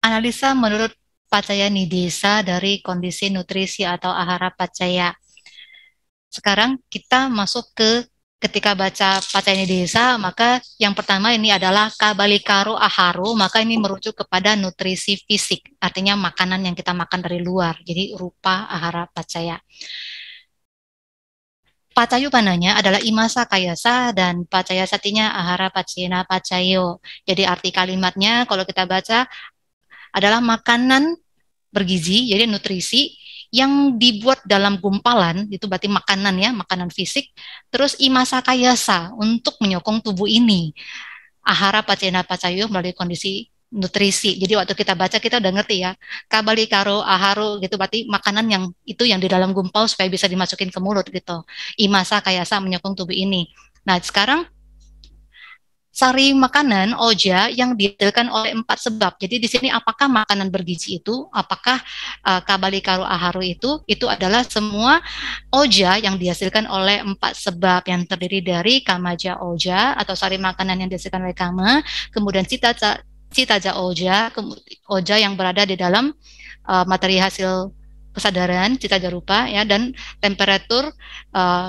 Analisa, menurut pacaya nidesa dari kondisi nutrisi atau ahara pacaya. Sekarang kita masuk ke ketika baca pacaya nidesa, maka yang pertama ini adalah kabalikaru aharu, maka ini merujuk kepada nutrisi fisik, artinya makanan yang kita makan dari luar, jadi rupa ahara pacaya. Pacayu pananya adalah imasa kayasa dan pacaya satinya ahara pacina pacayo. Jadi arti kalimatnya kalau kita baca adalah makanan bergizi, jadi nutrisi yang dibuat dalam gumpalan itu berarti makanan ya, makanan fisik. Terus imasa kayasa untuk menyokong tubuh ini. Ahara pacena pacayu melalui kondisi nutrisi. Jadi waktu kita baca kita udah ngerti ya. Kabali karo aharu gitu berarti makanan yang itu yang di dalam gumpal supaya bisa dimasukin ke mulut gitu. Imasa kayasa menyokong tubuh ini. Nah, sekarang sari makanan OJA yang dihasilkan oleh empat sebab. Jadi di sini apakah makanan bergizi itu, apakah uh, kabali karu aharu itu, itu adalah semua OJA yang dihasilkan oleh empat sebab yang terdiri dari kamaja OJA atau sari makanan yang dihasilkan oleh kama, kemudian cita citaja OJA, OJA yang berada di dalam uh, materi hasil kesadaran, cita rupa ya dan temperatur uh, eh,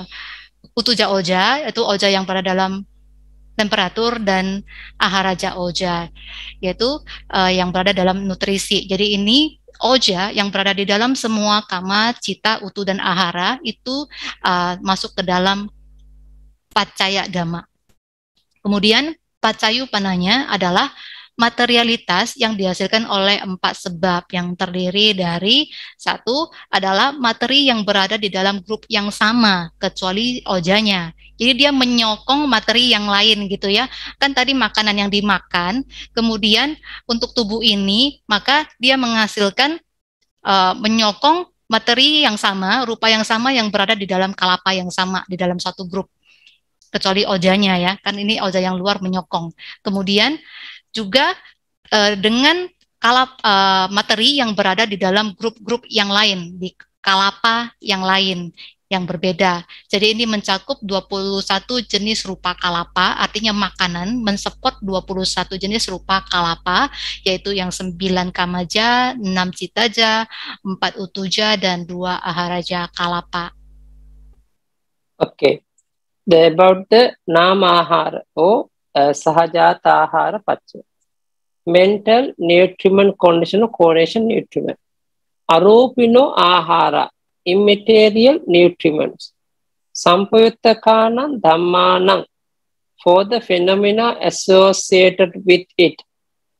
utuja OJA, itu OJA yang berada dalam temperatur dan aharaja oja yaitu uh, yang berada dalam nutrisi. Jadi ini oja yang berada di dalam semua kama, cita, utu dan ahara itu uh, masuk ke dalam pacaya dhamma. Kemudian pacayu pananya adalah materialitas yang dihasilkan oleh empat sebab yang terdiri dari satu adalah materi yang berada di dalam grup yang sama kecuali ojanya. Jadi dia menyokong materi yang lain gitu ya. Kan tadi makanan yang dimakan, kemudian untuk tubuh ini maka dia menghasilkan uh, menyokong materi yang sama, rupa yang sama yang berada di dalam kelapa yang sama di dalam satu grup. Kecuali ojanya ya, kan ini oja yang luar menyokong. Kemudian juga uh, dengan kalap uh, materi yang berada di dalam grup-grup yang lain di kalapa yang lain yang berbeda. Jadi ini mencakup 21 jenis rupa kalapa, artinya makanan mensupport 21 jenis rupa kalapa, yaitu yang 9 kamaja, 6 citaja, 4 utuja, dan 2 aharaja kalapa. Oke. Okay. The about the namahara oh, uh, eh, sahaja ahara pacu. Mental nutrition condition correlation nutrition. Arupino ahara immaterial nutriments. Sampayuttakana dhammanam for the phenomena associated with it.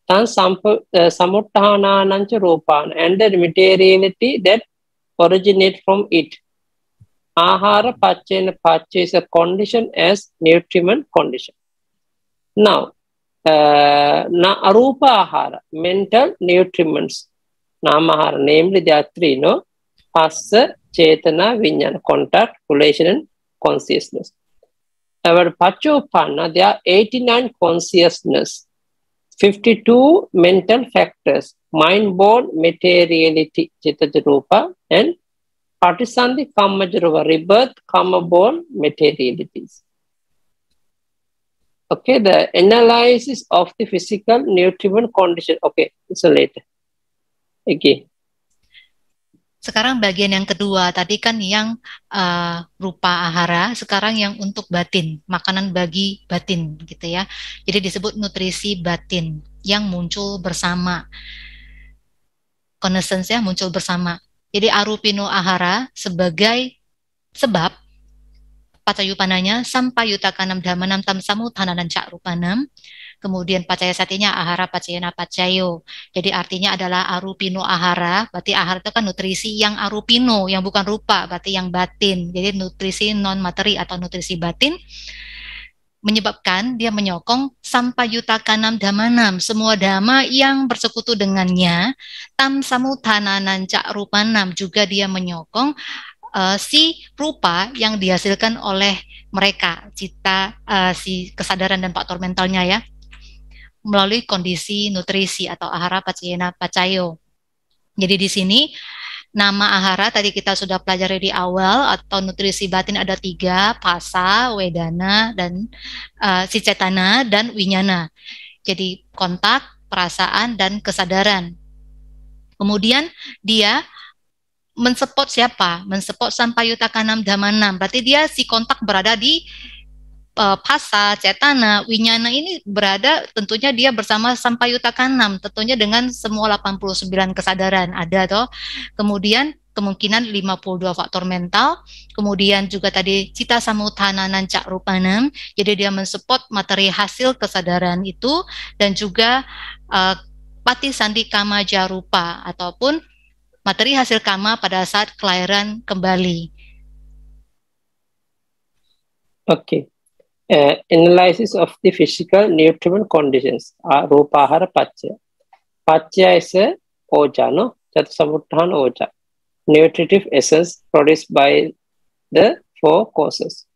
Tan uh, samutthananancha rupan and the materiality that originate from it. Ahara pachena pacha is a condition as nutriment condition. Now, uh, na arupa ahara, mental nutriments. Namahara, namely there are three, no? පස්ස චේතනා විඤ්ඤාණ contact relation and consciousness our pachopanna there are 89 consciousness 52 mental factors mind born materiality chitta rupa and partisandhi kamma rupa rebirth kamma born materialities okay the analysis of the physical nutriment condition okay so later again okay. Sekarang bagian yang kedua tadi kan yang uh, rupa ahara, sekarang yang untuk batin, makanan bagi batin gitu ya. Jadi disebut nutrisi batin yang muncul bersama. Connaissance ya muncul bersama. Jadi arupino ahara sebagai sebab patayupananya sampayutakanam dhamanam tamsamu tananan cak rupanam kemudian pacaya satinya ahara pacayana pacayo. Jadi artinya adalah arupino ahara, berarti ahara itu kan nutrisi yang arupino, yang bukan rupa, berarti yang batin. Jadi nutrisi non materi atau nutrisi batin menyebabkan dia menyokong sampai yuta kanam damanam semua dama yang bersekutu dengannya tam samu samutananan cak rupanam juga dia menyokong uh, si rupa yang dihasilkan oleh mereka cita uh, si kesadaran dan faktor mentalnya ya melalui kondisi nutrisi atau ahara pacayana pacayo. Jadi di sini nama ahara tadi kita sudah pelajari di awal atau nutrisi batin ada tiga, pasa, wedana, dan uh, eh, sicetana dan winyana. Jadi kontak, perasaan, dan kesadaran. Kemudian dia mensepot siapa? Mensepot sampai yutakanam damanam. Berarti dia si kontak berada di uh, Pasa, Cetana, Winyana ini berada tentunya dia bersama Sampayuta Kanam tentunya dengan semua 89 kesadaran ada toh. Kemudian kemungkinan 52 faktor mental, kemudian juga tadi cita samutana nancak rupanam, jadi dia mensupport materi hasil kesadaran itu dan juga uh, pati sandi kama jarupa ataupun materi hasil kama pada saat kelahiran kembali. Oke, uh, analysis of the physical nutrient conditions, are uh, rupahara pachya. Pachya is a oja, no? Chatusamutthan oja. Nutritive essence produced by the four causes.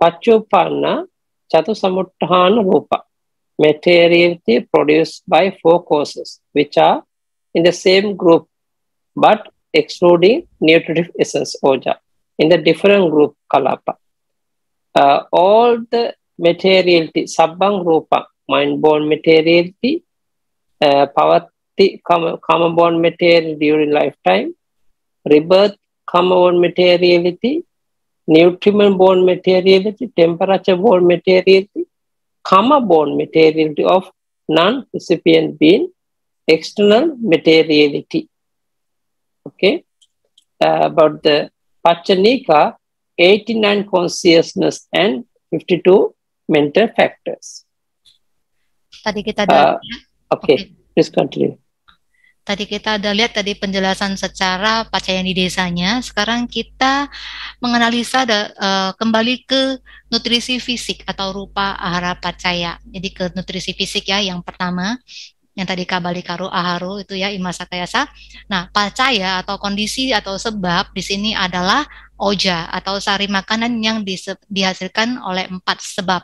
Pachupanna chatusamutthan rupa. Materiality produced by four causes, which are in the same group, but excluding nutritive essence oja. In the different group, kalapa uh, all the materiality, sabbang rupa, mind-born materiality, uh, pavati, karma-born material during lifetime, rebirth, karma-born materiality, nutriment-born materiality, temperature-born materiality, karma-born materiality of non-recipient being, external materiality. Okay, uh, about the Pachanika, 89 consciousness and 52 mental factors. Tadi kita uh, ada uh, Oke, okay. okay. please continue. Tadi kita ada lihat tadi penjelasan secara pacaya di desanya. Sekarang kita menganalisa da, uh, kembali ke nutrisi fisik atau rupa ahara pacaya. Jadi ke nutrisi fisik ya yang pertama yang tadi kabali karu aharu itu ya imasa kayasa. Nah, pacaya atau kondisi atau sebab di sini adalah oja atau sari makanan yang dihasilkan oleh empat sebab.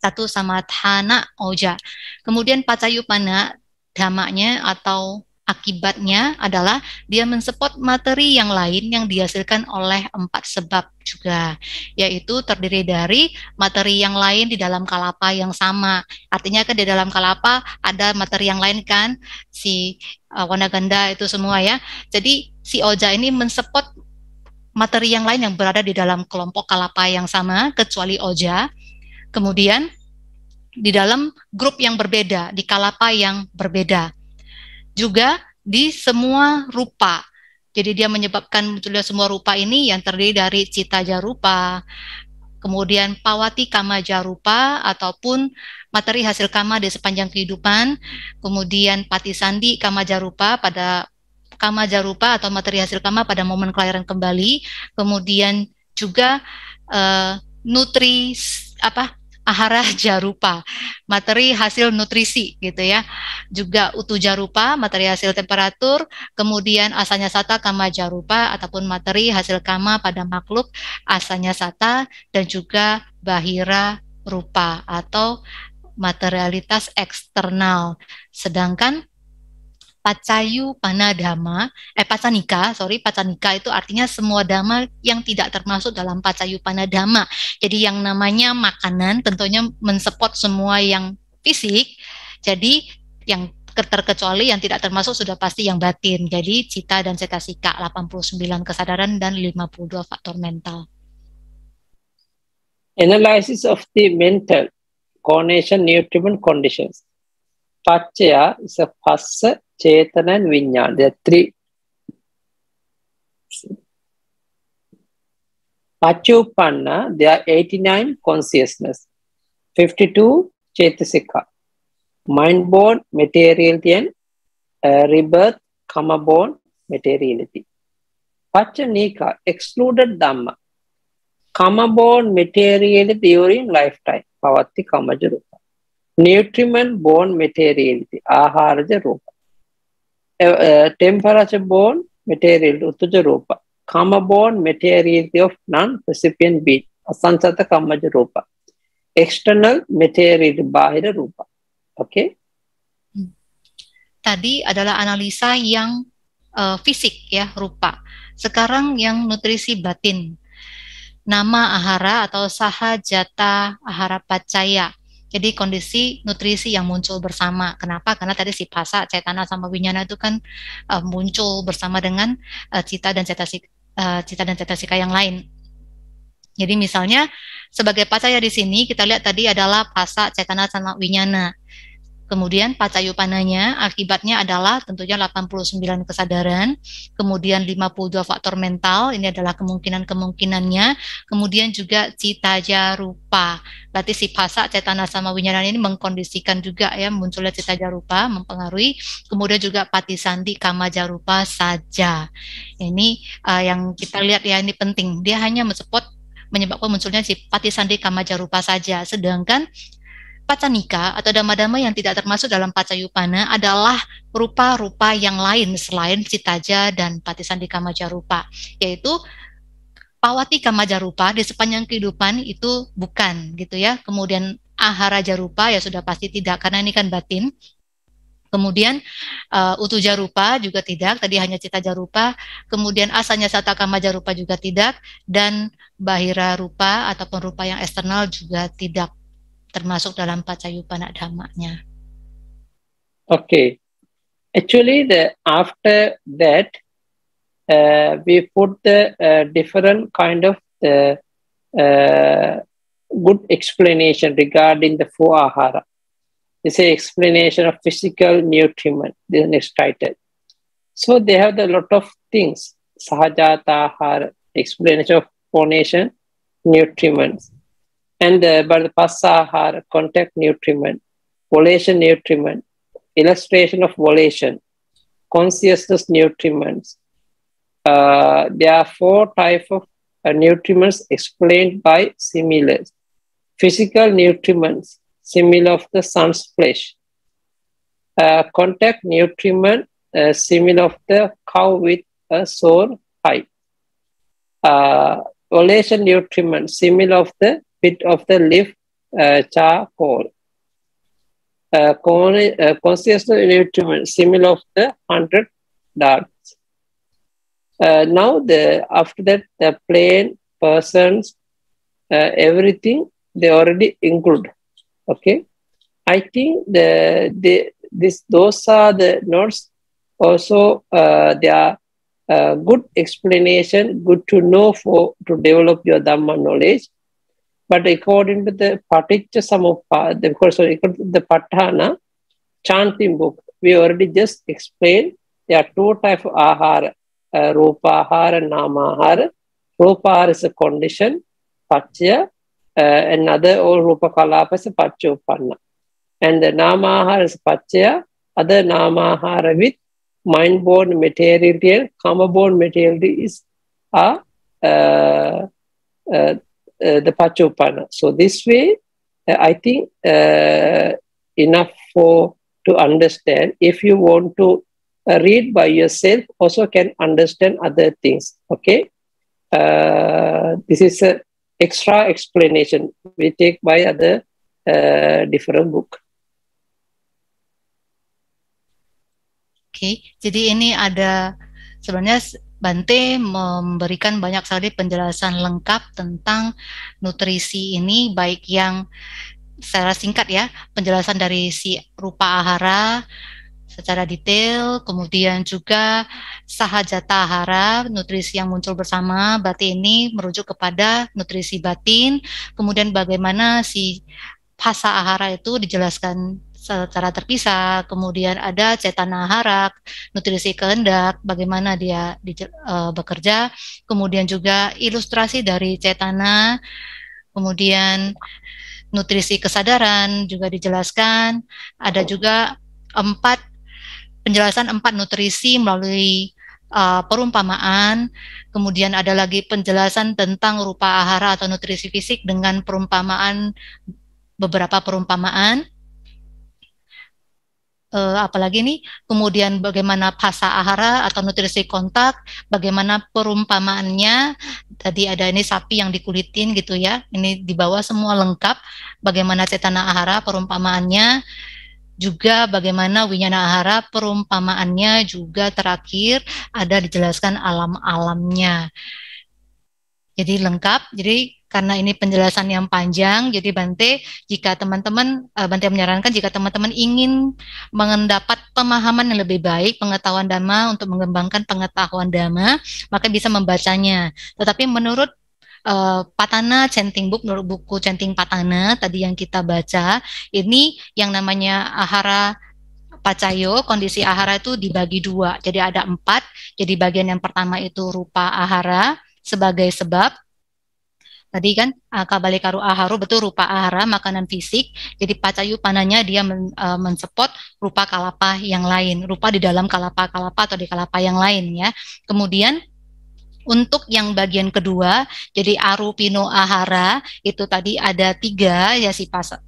Satu sama tana oja. Kemudian pacayupana damanya atau akibatnya adalah dia mensepot materi yang lain yang dihasilkan oleh empat sebab juga, yaitu terdiri dari materi yang lain di dalam kelapa yang sama. Artinya kan di dalam kelapa ada materi yang lain kan, si uh, ganda itu semua ya. Jadi si oja ini mensepot materi yang lain yang berada di dalam kelompok kalapa yang sama kecuali oja. Kemudian di dalam grup yang berbeda, di kalapa yang berbeda. Juga di semua rupa. Jadi dia menyebabkan munculnya semua rupa ini yang terdiri dari cita jarupa, kemudian pawati kama jarupa ataupun materi hasil kama di sepanjang kehidupan, kemudian pati sandi kama jarupa pada kama jarupa atau materi hasil kama pada momen kelahiran kembali, kemudian juga uh, nutri apa ahara jarupa, materi hasil nutrisi gitu ya. Juga utu jarupa, materi hasil temperatur, kemudian asanya sata kama jarupa ataupun materi hasil kama pada makhluk asanya sata dan juga bahira rupa atau materialitas eksternal. Sedangkan pacayu panadama, eh pacanika, sorry pacanika itu artinya semua dama yang tidak termasuk dalam pacayu panadama. Jadi yang namanya makanan tentunya mensupport semua yang fisik. Jadi yang terkecuali yang tidak termasuk sudah pasti yang batin. Jadi cita dan cetasika 89 kesadaran dan 52 faktor mental. Analysis of the mental coordination nutrient conditions. Pachaya is a first චේතනන් විඤ්ඥාන් දෙත්‍රි පච්චූපන්න they are 89 consciousness 52 චේතසිකා mind born materiality and uh, rebirth karma born materiality pachchanika excluded dhamma karma born materiality during lifetime pavatti kamaja rupa nutriment born materiality aharaja rupa temperature born borne material uttaja rupa, kama born material of non recipient being, asanchata kammaja rupa, external material bahira rupa. Oke? Okay? Tadi adalah analisa yang uh, fisik ya, rupa. Sekarang yang nutrisi batin. Nama ahara atau sahajata ahara pacaya jadi kondisi nutrisi yang muncul bersama. Kenapa? Karena tadi si pasa, cetana sama winyana itu kan uh, muncul bersama dengan uh, cita dan cetasika, uh, eh, cita dan cetasika yang lain. Jadi misalnya sebagai pasa ya di sini kita lihat tadi adalah pasa, cetana sama winyana. Kemudian pacayupananya akibatnya adalah tentunya 89 kesadaran, kemudian 52 faktor mental, ini adalah kemungkinan-kemungkinannya, kemudian juga cita rupa. Berarti si pasak cetana sama winyaran ini mengkondisikan juga ya munculnya cita jarupa mempengaruhi, kemudian juga pati sandi kama jarupa saja. Ini uh, yang kita lihat ya ini penting. Dia hanya mensupport menyebabkan munculnya si pati sandi kama jarupa saja. Sedangkan Pacanika atau dama-dama yang tidak termasuk dalam pacayupana adalah rupa-rupa yang lain selain citaja dan patisandika majarupa, yaitu pawati kamajarupa di sepanjang kehidupan itu bukan gitu ya. Kemudian ahara jarupa ya sudah pasti tidak karena ini kan batin. Kemudian uh, eh, utu jarupa juga tidak, tadi hanya cita jarupa. Kemudian asanya satakama jarupa juga tidak dan bahira rupa ataupun rupa yang eksternal juga tidak termasuk dalam Pacayupana Dhammanya. Okay. Actually, the after that, uh, we put the uh, different kind of the uh, good explanation regarding the four ahara. It's an explanation of physical nutriment, the next title. So they have a the lot of things, sahajata ahara, explanation of formation, nutriments. And uh, but the pasahara, contact nutriment, volition nutriment, illustration of volition, consciousness nutriments. Uh, there are four types of uh, nutriments explained by similes. Physical nutriments, similar of the sun's flesh. Uh, contact nutriment, uh, similar of the cow with a sore hide. Uh, nutriment, similar of the bit of the leaf uh, charcoal. Uh, uh, consciousness similar of the 100 darts. Uh, now, the, after that, the plain persons, uh, everything they already include. Okay. I think the, the this those are the notes. Also, uh, they are uh, good explanation, good to know for to develop your Dhamma knowledge. But according to the Paticca Samuppada, of course, according to the Patthana chanting book, we already just explained there are two types of ahara, uh, rupa ahara and namahara. Rupa ahara is a condition, patya, uh, another or rupa kalapa is a patya upanna. And the namahara is patya, other namahara with mind-born materiality and karma-born materiality is a uh, uh, uh, the Pachopana. So this way, uh, I think uh, enough for to understand. If you want to read by yourself, also can understand other things. Okay, this is a extra explanation we take by other different book. Okay, jadi ini ada sebenarnya Bante memberikan banyak sekali penjelasan lengkap tentang nutrisi ini, baik yang secara singkat ya, penjelasan dari si rupa ahara secara detail, kemudian juga sahaja tahara nutrisi yang muncul bersama, berarti ini merujuk kepada nutrisi batin, kemudian bagaimana si pasa ahara itu dijelaskan secara terpisah, kemudian ada cetana harak, nutrisi kehendak, bagaimana dia di, uh, eh, bekerja, kemudian juga ilustrasi dari cetana, kemudian nutrisi kesadaran juga dijelaskan, ada juga empat penjelasan empat nutrisi melalui uh, perumpamaan, kemudian ada lagi penjelasan tentang rupa ahara atau nutrisi fisik dengan perumpamaan beberapa perumpamaan uh, apalagi ini kemudian bagaimana pasca ahara atau nutrisi kontak, bagaimana perumpamaannya. Tadi ada ini sapi yang dikulitin gitu ya. Ini di bawah semua lengkap bagaimana cetana ahara perumpamaannya juga bagaimana winyana ahara perumpamaannya juga terakhir ada dijelaskan alam-alamnya. Jadi lengkap. Jadi karena ini penjelasan yang panjang, jadi Bante, jika teman-teman, uh, Bante menyarankan jika teman-teman ingin mendapat pemahaman yang lebih baik, pengetahuan dhamma untuk mengembangkan pengetahuan dhamma, maka bisa membacanya. Tetapi menurut uh, Patana Centing Book, menurut buku Centing Patana tadi yang kita baca, ini yang namanya Ahara Pacayo, kondisi ahara itu dibagi dua, jadi ada empat. Jadi bagian yang pertama itu rupa ahara sebagai sebab, Tadi kan kabali karu aharu betul rupa ahara makanan fisik. Jadi pacayu pananya dia men, uh, mensupport rupa kalapa yang lain, rupa di dalam kalapa kalapa atau di kalapa yang lain ya. Kemudian untuk yang bagian kedua, jadi arupino ahara itu tadi ada tiga ya si pasa,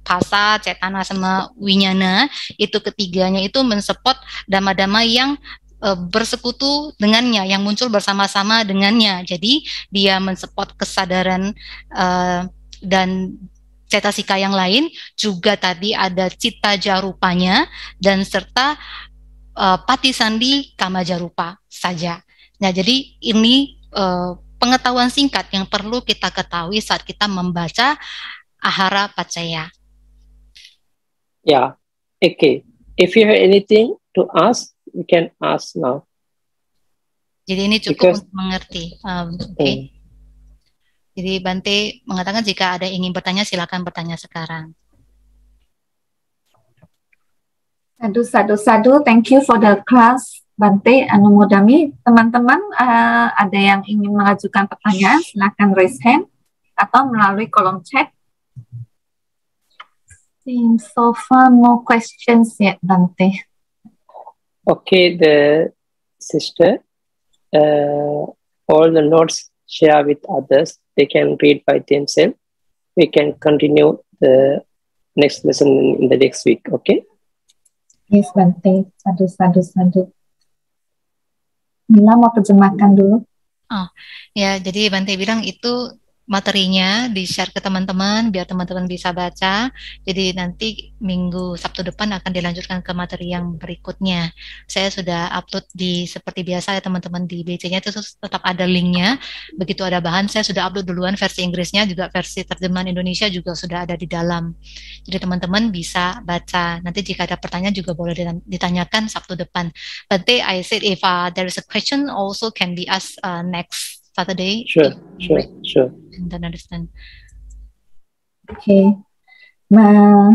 cetana sama winyana itu ketiganya itu mensepot dama-dama yang Eh, bersekutu dengannya, yang muncul bersama-sama dengannya. Jadi dia mensupport kesadaran e, dan cetasika yang lain juga tadi ada cita jarupanya dan serta e, pati sandi kama jarupa saja. Nah, jadi ini e, pengetahuan singkat yang perlu kita ketahui saat kita membaca ahara pacaya. Yeah, okay. If you have anything to ask, we can ask now. Jadi ini cukup Because, untuk mengerti. Um, Oke. Okay. Hmm. Jadi Bante mengatakan jika ada yang ingin bertanya silakan bertanya sekarang. Sadu, sadu, sadu. Thank you for the class, Bante Anumodami. Teman-teman, uh, ada yang ingin mengajukan pertanyaan, silakan raise hand atau melalui kolom chat. Seems so far no questions yet, Bante. Okay, the sister, uh, all the notes share with others. They can read by themselves. We can continue the next lesson in the next week. Okay. Yes, Bante. Sadu, sadu, sadu. Mila mau terjemahkan dulu. Oh, ya, jadi Bante bilang itu materinya di-share ke teman-teman biar teman-teman bisa baca. Jadi nanti minggu Sabtu depan akan dilanjutkan ke materi yang berikutnya. Saya sudah upload di seperti biasa ya teman-teman di BC-nya itu tetap ada linknya. Begitu ada bahan saya sudah upload duluan versi Inggrisnya juga versi terjemahan Indonesia juga sudah ada di dalam. Jadi teman-teman bisa baca. Nanti jika ada pertanyaan juga boleh ditanyakan Sabtu depan. But I said if uh, there is a question also can be asked uh, next Saturday. Sure, sure, sure. And then understand. Okay. Nah,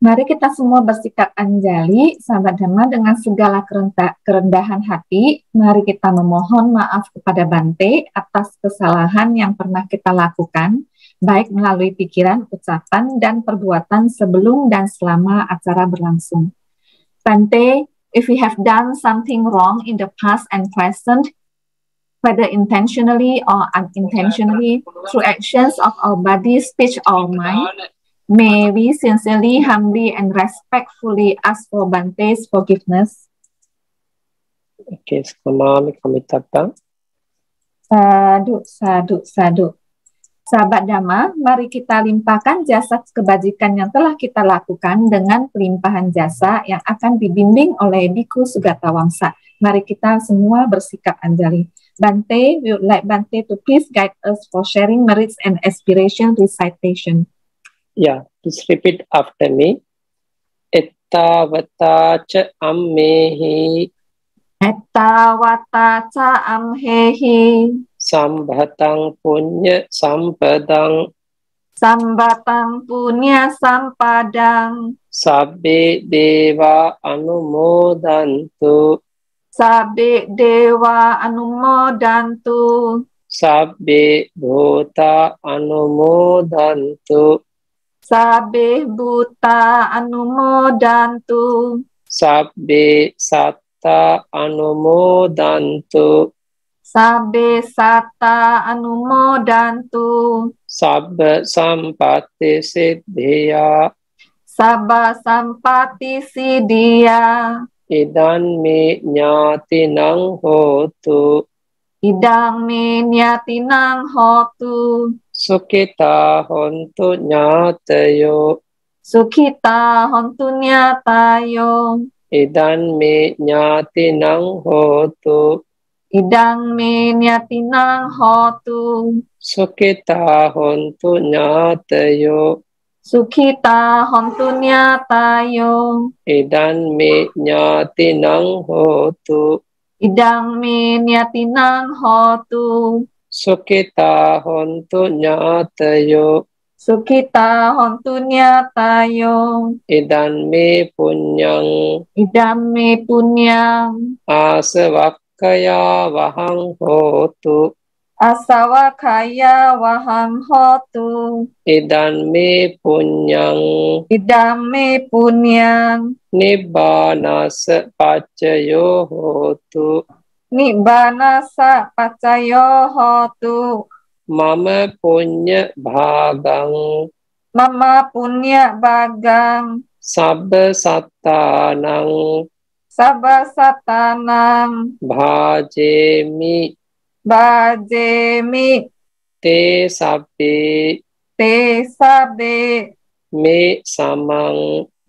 mari kita semua bersikap anjali, sahabat Dhamma, dengan segala kerendahan hati. Mari kita memohon maaf kepada Bante atas kesalahan yang pernah kita lakukan, baik melalui pikiran, ucapan, dan perbuatan sebelum dan selama acara berlangsung. Bante, if we have done something wrong in the past and present, whether intentionally or unintentionally, through actions of our body, speech, or mind. May we sincerely, humbly, and respectfully ask for Bante's forgiveness. Okay, Salamami Kamitapa. Sadu, sadu, sadu. Sahabat Dhamma, mari kita limpahkan jasa kebajikan yang telah kita lakukan dengan pelimpahan jasa yang akan dibimbing oleh Biku Sugata Sugatawangsa. Mari kita semua bersikap anjali. Bante, we would like Bante to please guide us for sharing merits and aspiration recitation. Yeah, please repeat after me. Ettavata cha ammehi. Ettavata cha amhehi. Sambhatang punya sampadang. Sambhatang punya sampadang. Sabbe deva anumodantu. Sabe dewa anumodantu. Sabe bhuta anumodantu. Sabe bhuta anumodantu. Sabe satta anumodantu. Sabe satta anumodantu. Sabe sampati siddhiya. Sabe sampati siddhiya idang me nyati nang hotu idang me nyati nang hotu sukita hontu nyatayo sukita hontu nyatayo idang me nyati nang hotu idang me nyati nang hotu sukita hontu nyatayo Sukita hontunya tayo. Idan mi nyatinang hotu. Idang mi nyatinang hotu. Sukita hontunya tayo. Sukita hontunya tayo. Idan mi punyang. Idan mi punyang. wakaya wahang hotu. අසව කය වහං හෝතු ඉදන් මේ පුඤ්ඤං ඉදම් මේ පුඤ්ඤං නිබ්බානස පච්චයෝ හෝතු නිබ්බානස පච්චයෝ හෝතු මම පුඤ්ඤ භාගං මම පුඤ්ඤ භාගං සබ්බ සත්තානං සබ්බ සත්තානං භාජේමි බාජේමි තේ සබ්බේ තේ සබ්බේ මේ සමං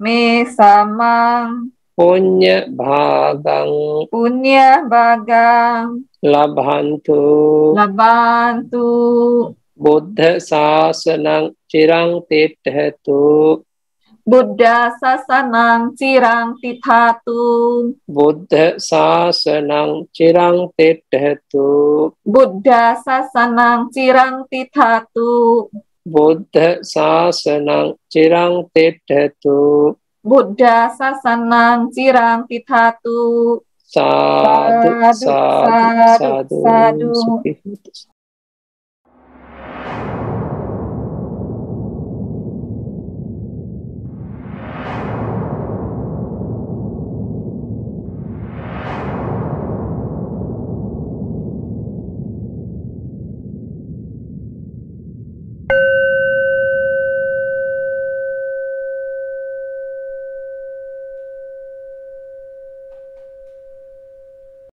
මේ සමං පුඤ්ඤ භාගං පුඤ්ඤ භාගං ලබහන්තු ලබන්තු බුද්ධ ශාසනං චිරං තිට්ඨතු Buddha sasanang cirang titatu. Buddha sasanang cirang titatu. Buddha sasanang cirang titatu. Buddha sasanang cirang tithatu. Buddha sasanang cirang titatu. Sadu, sadu, sadu, sadu, sadu. sadu.